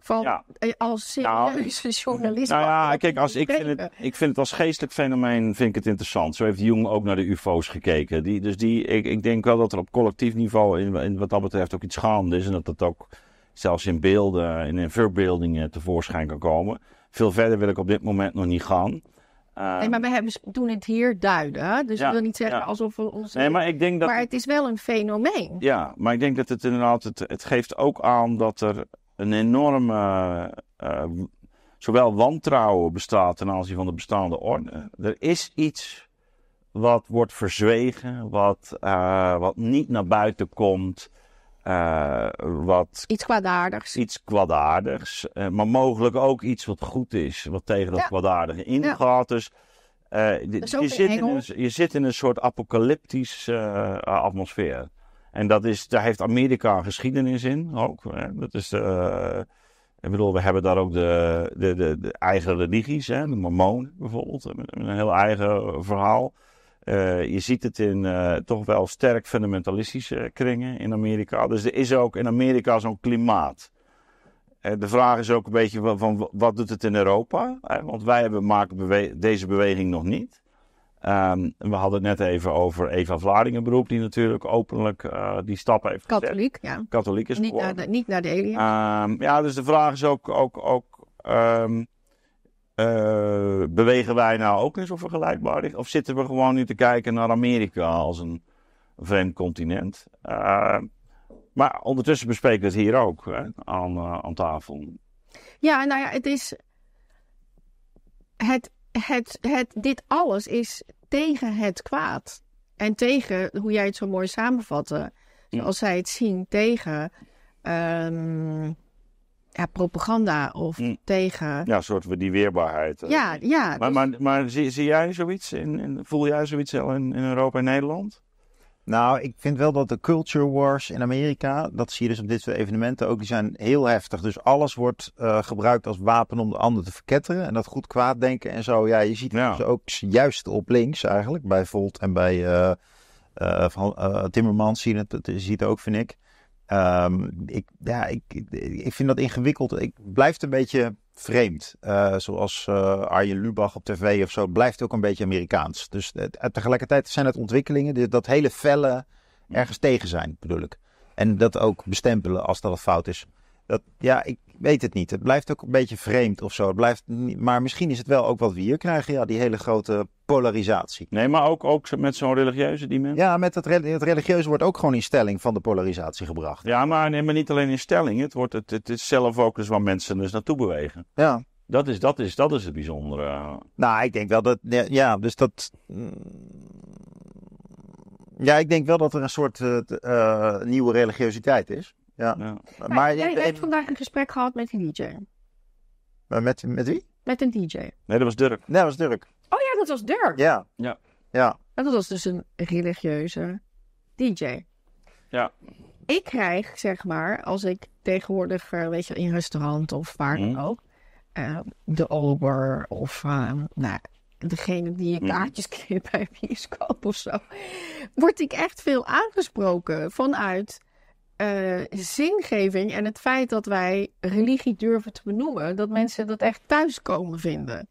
van ja. Eh, als nou, serieuze journalist. Nou, ja, kijk, als, ik, vind het, ik vind het als geestelijk fenomeen vind ik het interessant. Zo heeft Jung ook naar de UFO's gekeken. Die, dus die, ik, ik denk wel dat er op collectief niveau, in, in wat dat betreft, ook iets gaande is. En dat dat ook zelfs in beelden en in verbeeldingen tevoorschijn kan komen. Veel verder wil ik op dit moment nog niet gaan. nee, eh, maar we hebben, toen het hier duiden. Dus ik wil niet zeggen alsof we ons. Nee, maar, ik denk dat... maar het is wel een fenomeen. Ja, maar ik denk dat het inderdaad. Het, het geeft ook aan dat er een enorme, eh, eh, zowel wantrouwen bestaat ten aanzien van de bestaande orde. Er is iets wat wordt verzwegen, wat, eh, wat niet naar buiten komt. wat, iets kwaadaardigs. Iets kwaadaardigs. maar mogelijk ook iets wat goed is, wat tegen dat ja. kwaadaardige ingaat. Dus je, zit in een, je, zit in een, soort apocalyptische uh, atmosfeer. En dat is, daar heeft Amerika geschiedenis in ook. Dat is, eh, ik bedoel, we hebben daar ook de, de, de, eigen religies, hè? de Mormonen bijvoorbeeld, met, een heel eigen verhaal. Eh, je ziet het in eh, toch wel sterk fundamentalistische kringen in Amerika. Dus er is ook in Amerika zo'n klimaat. de vraag is ook een beetje van, wat doet het in Europa? want wij hebben, maken deze beweging nog niet. Ehm, we hadden het net even over Eva beroep die natuurlijk openlijk eh, die stap heeft gezet. Katholiek, ja. Katholiek is niet naar de, Niet naar de ehm, ja, dus de vraag is ook, ook, ook ehm, eh, bewegen wij nou ook eens of vergelijkbaar? Of zitten we gewoon nu te kijken naar Amerika als een vreemd continent? maar ondertussen bespreken we het hier ook hè, aan, eh, aan tafel. Ja, nou ja, het is... Het het, het, dit alles is tegen het kwaad. En tegen, hoe jij het zo mooi samenvatte, zoals zij het zien, tegen ehm, ja, propaganda of tegen... Ja, soort we die weerbaarheid. Eh. Ja, ja. Dus maar, maar, zie, zie jij zoiets, in, voel jij zoiets in, in Europa en Nederland? Nou, ik vind wel dat de culture wars in Amerika, dat zie je dus op dit soort evenementen ook, die zijn heel heftig. Dus alles wordt eh, gebruikt als wapen om de ander te verketteren. En dat goed kwaad denken en zo. Ja, je ziet het dus ook juist op links eigenlijk, bij Volt en bij eh, eh, van, Timmermans zie het, je ziet het ook, vind ik. Ehm, ik, ja, ik, ik vind dat ingewikkeld. Ik blijf een beetje vreemd. Eh, zoals eh, Arjen Lubach op tv of zo, blijft ook een beetje Amerikaans. Dus tegelijkertijd zijn het ontwikkelingen die, dat hele felle ergens tegen zijn, bedoel ik. En dat ook bestempelen als dat het fout is. Dat, ja, ik weet het niet. Het blijft ook een beetje vreemd of zo. Het blijft niet, maar misschien is het wel ook wat we hier krijgen. Ja, die hele grote polarisatie. Nee, maar ook, ook met zo'n religieuze dimensie. Ja, met het, het, religieuze wordt ook gewoon in stelling van de polarisatie gebracht. Ja, maar, nee, maar niet alleen in stelling. Het, wordt, het, het is zelf ook dus waar mensen dus naartoe bewegen. Ja. Dat is, dat, is, dat is het bijzondere. Nou, ik denk wel dat. Ja, dus dat. Mm, ja, ik denk wel dat er een soort eh, eh, nieuwe religiositeit is. Ja. Maar, maar jij hebt vandaag een gesprek gehad met een DJ. Maar met, met wie? Met een DJ. Nee, dat was Dirk. Nee, dat was Dirk. Oh ja, dat was Dirk. Ja. Ja. ja. En dat was dus een religieuze DJ. Ja. Ik krijg, zeg maar, als ik tegenwoordig, eh, weet je, in restaurant of waar dan mhm. ook, eh, de ober of eh, nou, degene die je mhm. kaartjes knipt bij een bioscoop of zo, word ik echt veel aangesproken vanuit eh, zingeving en het feit dat wij religie durven te benoemen, dat mensen dat echt thuiskomen vinden.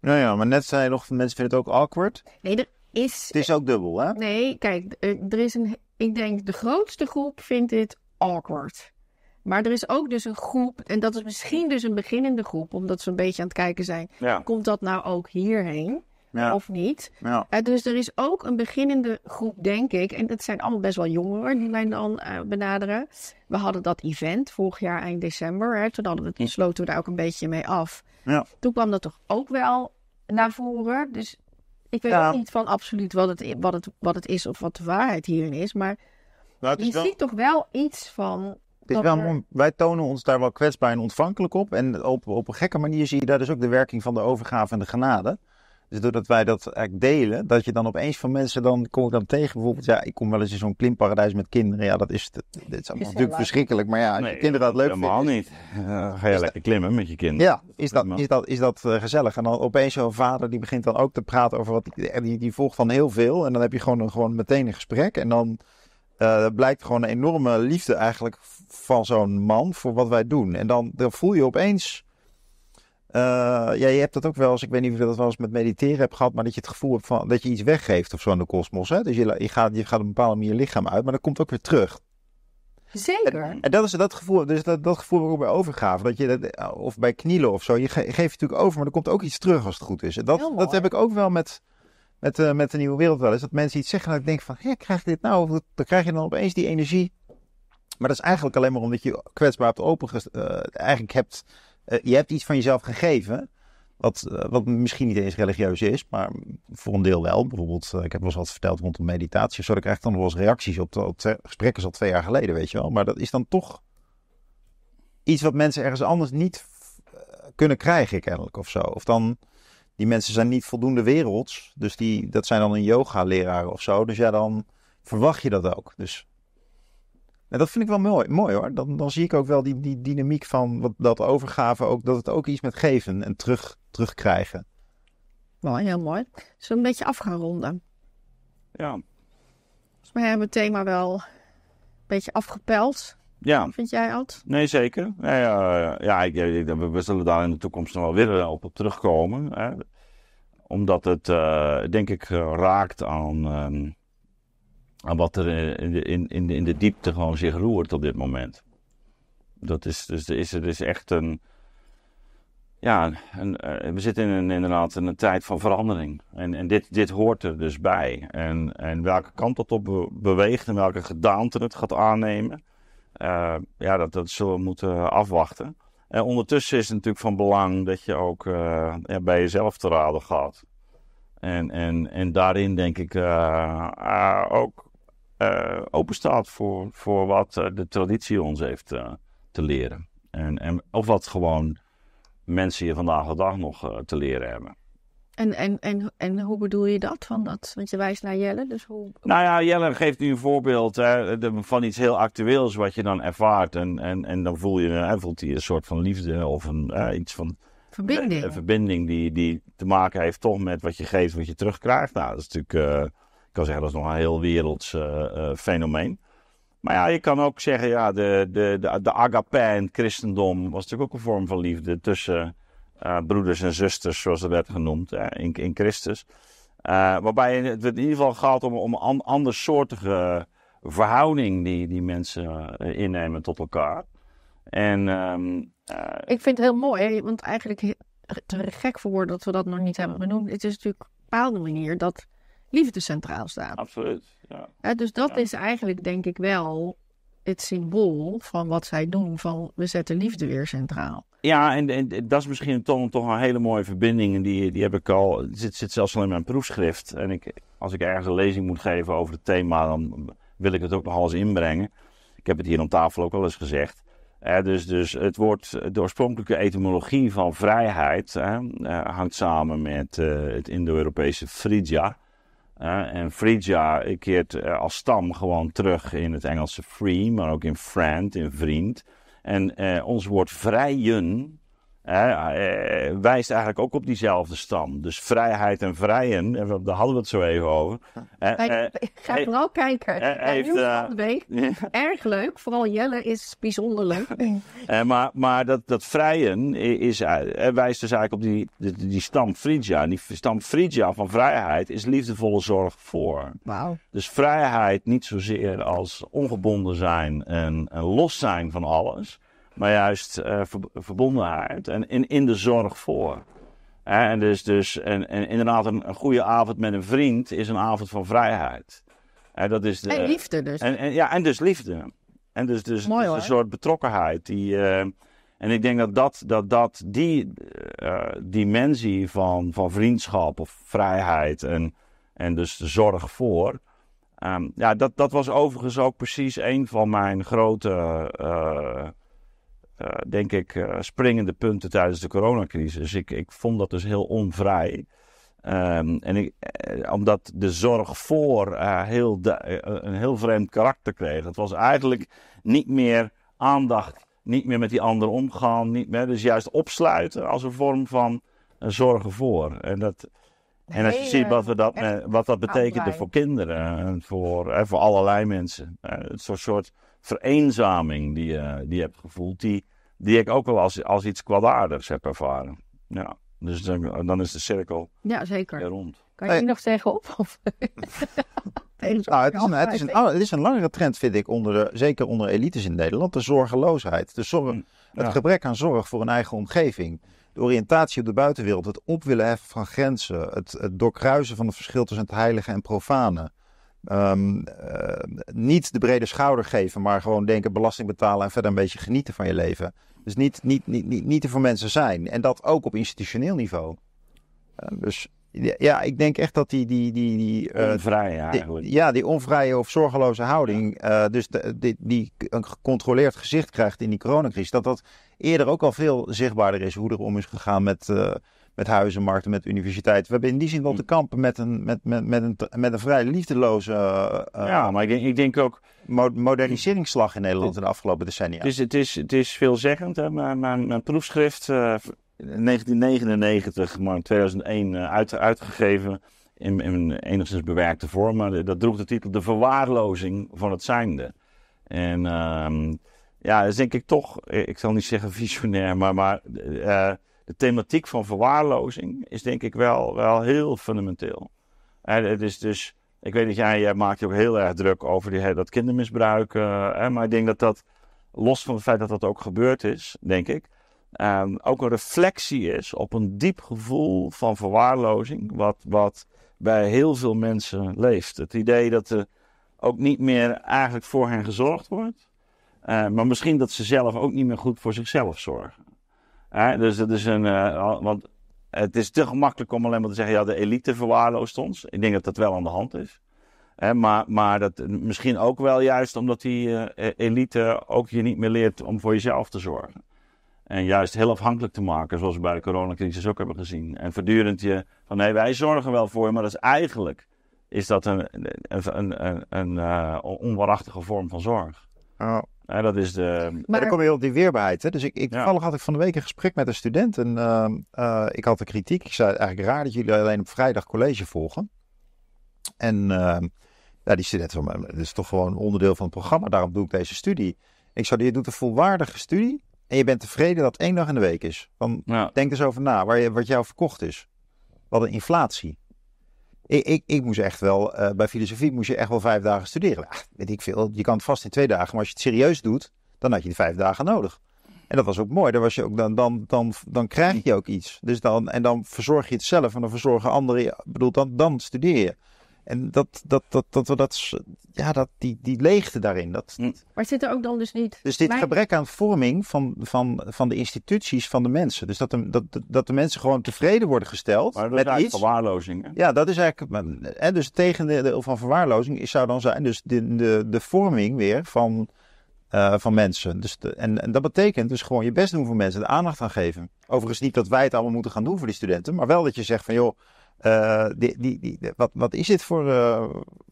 Nou ja, maar net zei je nog, mensen vinden het ook awkward. Nee, er is... Het is ook dubbel, hè? Nee, kijk, eh, er is een... Ik denk, de grootste groep vindt dit awkward. Maar er is ook dus een groep, en dat is misschien dus een beginnende groep, omdat ze een beetje aan het kijken zijn, komt dat nou ook hierheen? of niet. Ja. Eh, dus er is ook een beginnende groep, denk ik. En dat zijn allemaal best wel jongeren die mij dan eh, benaderen. We hadden dat event vorig jaar eind december. Hè, toen hadden we, het, sloten we daar ook een beetje mee af. Ja. Toen kwam dat toch ook wel naar voren. Dus ik weet niet van absoluut wat het, wat, het, wat het is of wat de waarheid hierin is. Maar nou, je ziet toch wel iets van wel, wij tonen ons daar wel kwetsbaar en ontvankelijk op. En op, op een gekke manier zie je daar dus ook de werking van de overgave en de genade. Dus doordat wij dat eigenlijk delen, dat je dan opeens van mensen, dan kom ik dan tegen bijvoorbeeld, ja, ik kom wel eens in zo'n klimparadijs met kinderen. Ja, dat is, dit is, natuurlijk verschrikkelijk. Maar ja, als je kinderen dat leuk helemaal vinden. Helemaal niet. ga je lekker klimmen met je kinderen. Ja, is dat, is dat, is dat eh, gezellig. En dan opeens zo'n vader, die begint dan ook te praten over wat, die, die, die volgt dan heel veel. En dan heb je gewoon, een, gewoon meteen een gesprek. En dan eh, blijkt gewoon een enorme liefde eigenlijk van zo'n man voor wat wij doen. En dan, dan voel je opeens eh, ja, je hebt dat ook wel eens, ik weet niet of je dat wel eens met mediteren hebt gehad, maar dat je het gevoel hebt van, dat je iets weggeeft of zo aan de kosmos. Dus je, je, gaat, je gaat op een bepaalde manier je lichaam uit, maar dat komt ook weer terug. Zeker. En, dat is dat gevoel, dus dat, dat gevoel ook bij overgave. Dat je dat, eh, of bij knielen of zo. Je, geeft natuurlijk over, maar er komt ook iets terug als het goed is. En dat, dat heb ik ook wel met, met, eh, met de nieuwe wereld wel eens. Dat mensen iets zeggen en ik denk van, hé, krijg ik dit nou? Of, dan krijg je dan opeens die energie. Maar dat is eigenlijk alleen maar omdat je kwetsbaar hebt open, eigenlijk hebt eh, je hebt iets van jezelf gegeven. Wat, eh, wat misschien niet eens religieus is, maar voor een deel wel. Bijvoorbeeld, eh, ik heb wel eens wat verteld rondom meditatie. Zo, ik krijg dan wel eens reacties op, op gesprekken al twee jaar geleden, weet je wel. Maar dat is dan toch iets wat mensen ergens anders niet kunnen krijgen, kennelijk of zo. Of dan, die mensen zijn niet voldoende werelds. Dus die, dat zijn dan een yoga-leraar of zo. Dus ja, dan verwacht je dat ook. Dus nou, dat vind ik wel mooi, mooi hoor. Dan, dan zie ik ook wel die, die dynamiek van wat, dat overgave, ook, dat het ook iets met geven en terug, terugkrijgen. Mooi, heel mooi. Zullen we een beetje af gaan ronden? Ja. Volgens mij hebben we het thema wel een beetje afgepeld. Ja. Vind jij, dat? Nee, zeker. ja, ik, ik, we zullen daar in de toekomst nog wel weer eh, op, op terugkomen. Hè? Omdat het, eh, denk ik, eh, raakt aan... Ehm, aan wat er eh, in de, in, in, de, in de diepte gewoon zich roert op dit moment. Dat is, dus er is, er is echt een. Ja, een, eh, we zitten in een, inderdaad in een tijd van verandering. En, en dit, dit hoort er dus bij. En, en welke kant dat op beweegt en welke gedaante het gaat aannemen, eh, ja, dat, dat zullen we moeten afwachten. En ondertussen is het natuurlijk van belang dat je ook bij jezelf te raden gaat. En, en, en daarin denk ik ook eh, openstaat voor, voor wat eh, de traditie ons heeft eh, te leren. En, en, of wat gewoon mensen hier vandaag de dag nog te leren hebben. En, en, en, en hoe bedoel je dat? Van dat? Want je wijst naar Jelle, dus hoe... Nou ja, Jelle geeft nu een voorbeeld hè, van iets heel actueels wat je dan ervaart. En, en, en dan voel je, hè, voelt hij een soort van liefde of een, iets van... Verbinding. Een, verbinding die, die te maken heeft toch met wat je geeft, wat je terugkrijgt. Nou, dat is natuurlijk kan zeggen dat is nog een heel werelds eh, eh, fenomeen. Maar ja, je kan ook zeggen, ja, de, de, de, de agape in het christendom was natuurlijk ook een vorm van liefde tussen eh, broeders en zusters, zoals dat werd genoemd in, in Christus. Uh, waarbij het in ieder geval gaat om, om een andersoortige verhouding die, die mensen innemen tot elkaar. En, ehm, Ik vind het heel mooi, want eigenlijk te gek voor woorden dat we dat nog niet hebben genoemd. Het is natuurlijk op een bepaalde manier dat liefde centraal staat. Absoluut, ja. dus dat is eigenlijk denk ik wel het symbool van wat zij doen, van we zetten liefde weer centraal. Ja, en, dat is misschien toch, een hele mooie verbinding. En die, die heb ik al, zit, zit zelfs al in mijn proefschrift. En ik, als ik ergens een lezing moet geven over het thema, dan wil ik het ook nog alles inbrengen. Ik heb het hier aan tafel ook al eens gezegd. dus, dus het woord, de oorspronkelijke etymologie van vrijheid eh, hangt samen met eh, het Indo-Europese *friedja* en Frisia keert eh, als stam gewoon terug in het Engelse free, maar ook in friend, in vriend. En eh, ons woord vrijen eh, wijst eigenlijk ook op diezelfde stam. Dus vrijheid en vrijen, daar hadden we het zo even over. Hè, eh, ga eh, vooral kijken. Eh, heeft, uh, Erg leuk, vooral Jelle is bijzonder leuk. maar maar dat, dat vrijen is, wijst dus eigenlijk op die, die, die stam Frigia. Die stam Frigia van vrijheid is liefdevolle zorg voor. Dus vrijheid niet zozeer als ongebonden zijn en los zijn van alles maar juist eh, verbondenheid En in, in de zorg voor. En, dus, dus, en, en inderdaad, een, een, goede avond met een vriend is een avond van vrijheid. Dat is de, en liefde dus. En, ja, en dus liefde. En dus, dus, dus een soort betrokkenheid. Die, eh, en ik denk dat, dat, dat, dat die eh, dimensie van, van vriendschap of vrijheid en, en dus de zorg voor. Ehm, ja, dat, dat was overigens ook precies een van mijn grote eh, denk ik, eh, springende punten tijdens de coronacrisis. Ik, ik vond dat dus heel onvrij. Ehm, en ik, eh, omdat de zorg voor heel een heel vreemd karakter kreeg. Het was eigenlijk niet meer aandacht, niet meer met die ander omgaan, niet meer, dus juist opsluiten als een vorm van zorgen voor. En, dat, en als je ziet wat, we dat, wat dat betekende voor kinderen en voor, voor allerlei mensen. een soort, soort vereenzaming die, je, die je hebt gevoeld, die die ik ook wel als, als iets kwaadaardigs heb ervaren. Ja, dus dan, dan is de cirkel ja, zeker. rond. Kan je nog tegenop? Of... Nou, het, is een, is een langere trend, vind ik, onder, zeker onder elites in Nederland, de zorgeloosheid. De zorg, mm, het gebrek aan zorg voor een eigen omgeving. De oriëntatie op de buitenwereld, het op willen van grenzen, het, het doorkruisen van het verschil tussen het heilige en profane. Ehm, eh, niet de brede schouder geven, maar gewoon denken belasting betalen en verder een beetje genieten van je leven. Dus niet, niet, niet, niet, niet er voor mensen zijn. En dat ook op institutioneel niveau. Ehm, dus ja, ik denk echt dat die... die, die, die eh, onvrije ja, die onvrije of zorgeloze houding, eh, dus die, die een gecontroleerd gezicht krijgt in die coronacrisis, dat dat eerder ook al veel zichtbaarder is hoe er om is gegaan met met huizenmarkten, met universiteiten. We hebben in die zin wel te hm. kampen met een, met, met, met een, met een vrij liefdeloze. Eh, eh, ja, maar ik denk, ik denk ook. moderniseringsslag in Nederland in de afgelopen decennia. Dus het is, het is veelzeggend. Hè? Mijn, mijn, proefschrift, uh, eh, 1999, maar 2001 uit, uitgegeven. In, in enigszins bewerkte vorm. Maar dat droeg de titel De verwaarlozing van het zijnde. En ehm, ja, dat dus denk ik toch, ik zal niet zeggen visionair, maar. maar de thematiek van verwaarlozing is denk ik wel, wel heel fundamenteel. En het is dus, ik weet dat jij, maakt je ook heel erg druk over die, dat kindermisbruik. Eh, hè, maar ik denk dat dat, los van het feit dat dat ook gebeurd is, denk ik, ehm, ook een reflectie is op een diep gevoel van verwaarlozing, wat, wat bij heel veel mensen leeft. Het idee dat er ook niet meer eigenlijk voor hen gezorgd wordt. Eh, maar misschien dat ze zelf ook niet meer goed voor zichzelf zorgen. Dus dat is een. Eh, want het is te gemakkelijk om alleen maar te zeggen: ja, de elite verwaarloost ons. Ik denk dat dat wel aan de hand is. Hè? Maar, maar dat, misschien ook wel juist omdat die eh, e-, elite ook je niet meer leert om voor jezelf te zorgen. En juist heel afhankelijk te maken, zoals we bij de coronacrisis ook hebben gezien. En voortdurend je van nee, wij zorgen wel voor je, maar dat is eigenlijk is dat een, een, een, eh, onwaarachtige vorm van zorg. Nou, dat is de... Maar... dan kom je op die weerbaarheid. Hè? Dus ik, ik, toevallig had ik van de week een gesprek met een student. En ehm, eh, ik had de kritiek. Ik zei eigenlijk raar dat jullie alleen op vrijdag college volgen. En ehm, ja, die student zei mij, dat is toch gewoon onderdeel van het programma. Daarom doe ik deze studie. Ik zei, je doet een volwaardige studie. En je bent tevreden dat één dag in de week is. Dan denk eens over na, waar je, wat jou verkocht is. Wat een inflatie. Ik, ik, ik, moest echt wel, eh, bij filosofie moest je echt wel vijf dagen studeren. Ja, ah, weet ik veel, je kan het vast in twee dagen, maar als je het serieus doet, dan had je de vijf dagen nodig. En dat was ook mooi, dan, was je ook, dan, dan, dan, dan krijg je ook iets. Dus dan, en dan verzorg je het zelf en dan verzorgen anderen, bedoel, dan, dan studeer je. En dat, dat, dat, dat, dat, dat, ja, dat, die, die leegte daarin. Dat, mm. maar het zit er ook dan dus niet. Dus dit gebrek aan vorming van, van, van de instituties, van de mensen. Dus dat de, dat, dat de mensen gewoon tevreden worden gesteld. Maar dat met is iets. verwaarlozing. Ja, dat is eigenlijk. En dus het tegendeel van verwaarlozing is, zou dan zijn, dus de, de, de vorming weer van, eh, van mensen. Dus en, en, dat betekent dus gewoon je best doen voor mensen, de aandacht aan geven. Overigens niet dat wij het allemaal moeten gaan doen voor die studenten, maar wel dat je zegt van joh eh, die, die, die, wat, wat, is dit voor eh,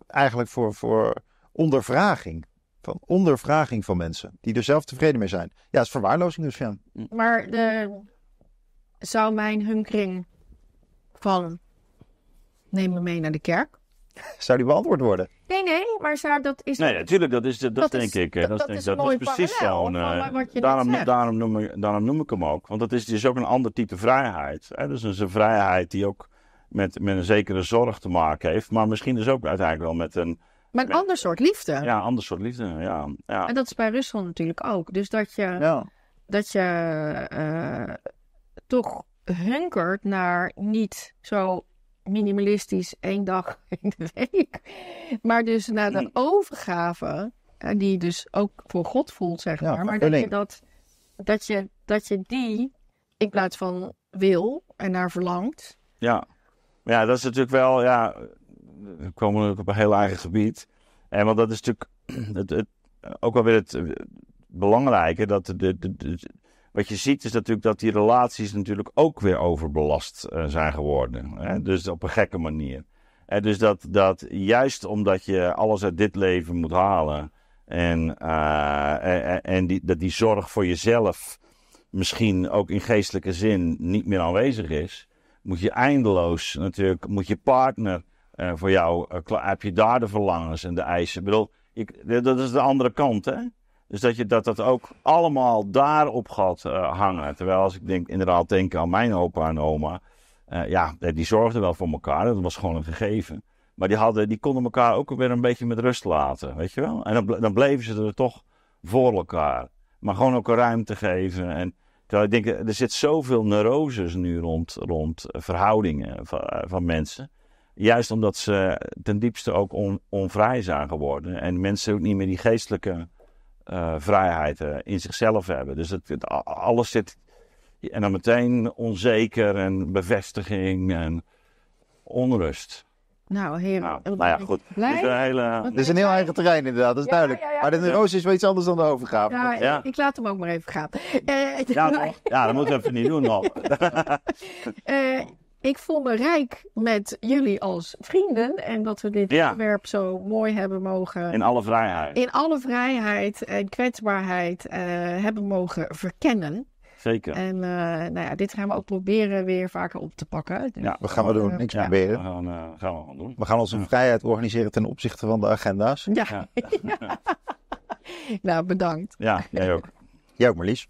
eigenlijk voor, voor ondervraging? Van ondervraging van mensen die er zelf tevreden mee zijn. Ja, het is verwaarlozing dus, van? Maar de, zou mijn hunkering vallen? Neem me mee naar de kerk. Zou die beantwoord worden? Nee, nee, maar zou, dat is... Nee, natuurlijk, dat, is, dat, denk ik. Dat, dat, dat, is, dat is precies zo. Eh, daarom, daarom, noem ik, noem ik hem ook. Want dat is dus ook een ander type vrijheid. Hè? Dus een vrijheid die ook met, met een zekere zorg te maken heeft. Maar misschien dus ook uiteindelijk wel met een... Maar een ander soort liefde. Ja, een ander soort liefde, ja, ja. En dat is bij Rusland natuurlijk ook. Dus dat je, dat je eh, toch hunkert naar niet zo minimalistisch één dag in de week. Maar dus naar de mm. overgave, eh, die dus ook voor God voelt, zeg maar. maar dat je, dat, dat, je, dat je die in plaats van wil en naar verlangt. Ja ja, dat is natuurlijk wel, ja, we komen ook op een heel eigen gebied. En want dat is natuurlijk het, het, ook wel weer het eh, belangrijke, dat de, de, wat je ziet is natuurlijk dat die relaties natuurlijk ook weer overbelast eh, zijn geworden. Hè? Dus op een gekke manier. En dus dat, dat juist omdat je alles uit dit leven moet halen en, eh, en, en die, dat die zorg voor jezelf misschien ook in geestelijke zin niet meer aanwezig is, moet je eindeloos natuurlijk, moet je partner eh, voor jou, eh, heb je daar de verlangens en de eisen. Ik bedoel, ik, dat is de andere kant, hè? Dus dat je dat, dat ook allemaal daarop gaat eh, hangen. Terwijl als ik denk, inderdaad denk aan mijn opa en oma, ja, die zorgden wel voor elkaar, dat was gewoon een gegeven. Maar die, hadden, die konden elkaar ook weer een beetje met rust laten, weet je wel? En dan, dan bleven ze er toch voor elkaar. Maar gewoon ook een ruimte geven en Terwijl ik denk, eh, er zit zoveel neuroses nu rond, rond verhoudingen van, eh, van mensen. Juist omdat ze ten diepste ook on, onvrij zijn geworden. En mensen ook niet meer die geestelijke eh, vrijheid in zichzelf hebben. Dus het, het, alles zit. En dan meteen onzeker en bevestiging en onrust. Nou, heel. Nou, nou, ja, goed. Dit is een, hele... is een heel eigen terrein inderdaad, dat is duidelijk. maar de neurose is wel iets anders dan de overgave. Ja, ik, laat hem ook maar even gaan. ja, eh, ja, dat moeten we even niet doen nog. Eh, ik voel me rijk met jullie als vrienden en dat we dit onderwerp zo mooi hebben mogen... In alle vrijheid. In alle vrijheid en kwetsbaarheid eh, hebben mogen verkennen. Zeker. En eh, nou ja, dit gaan we ook proberen weer vaker op te pakken. ja, dus we gaan we doen. Eh, Niks proberen. We gaan, uh, gaan we gaan doen. We gaan onze vrijheid organiseren ten opzichte van de agenda's. Ja. ja. nou, bedankt. Ja, jij ook. jij ook, Marlies.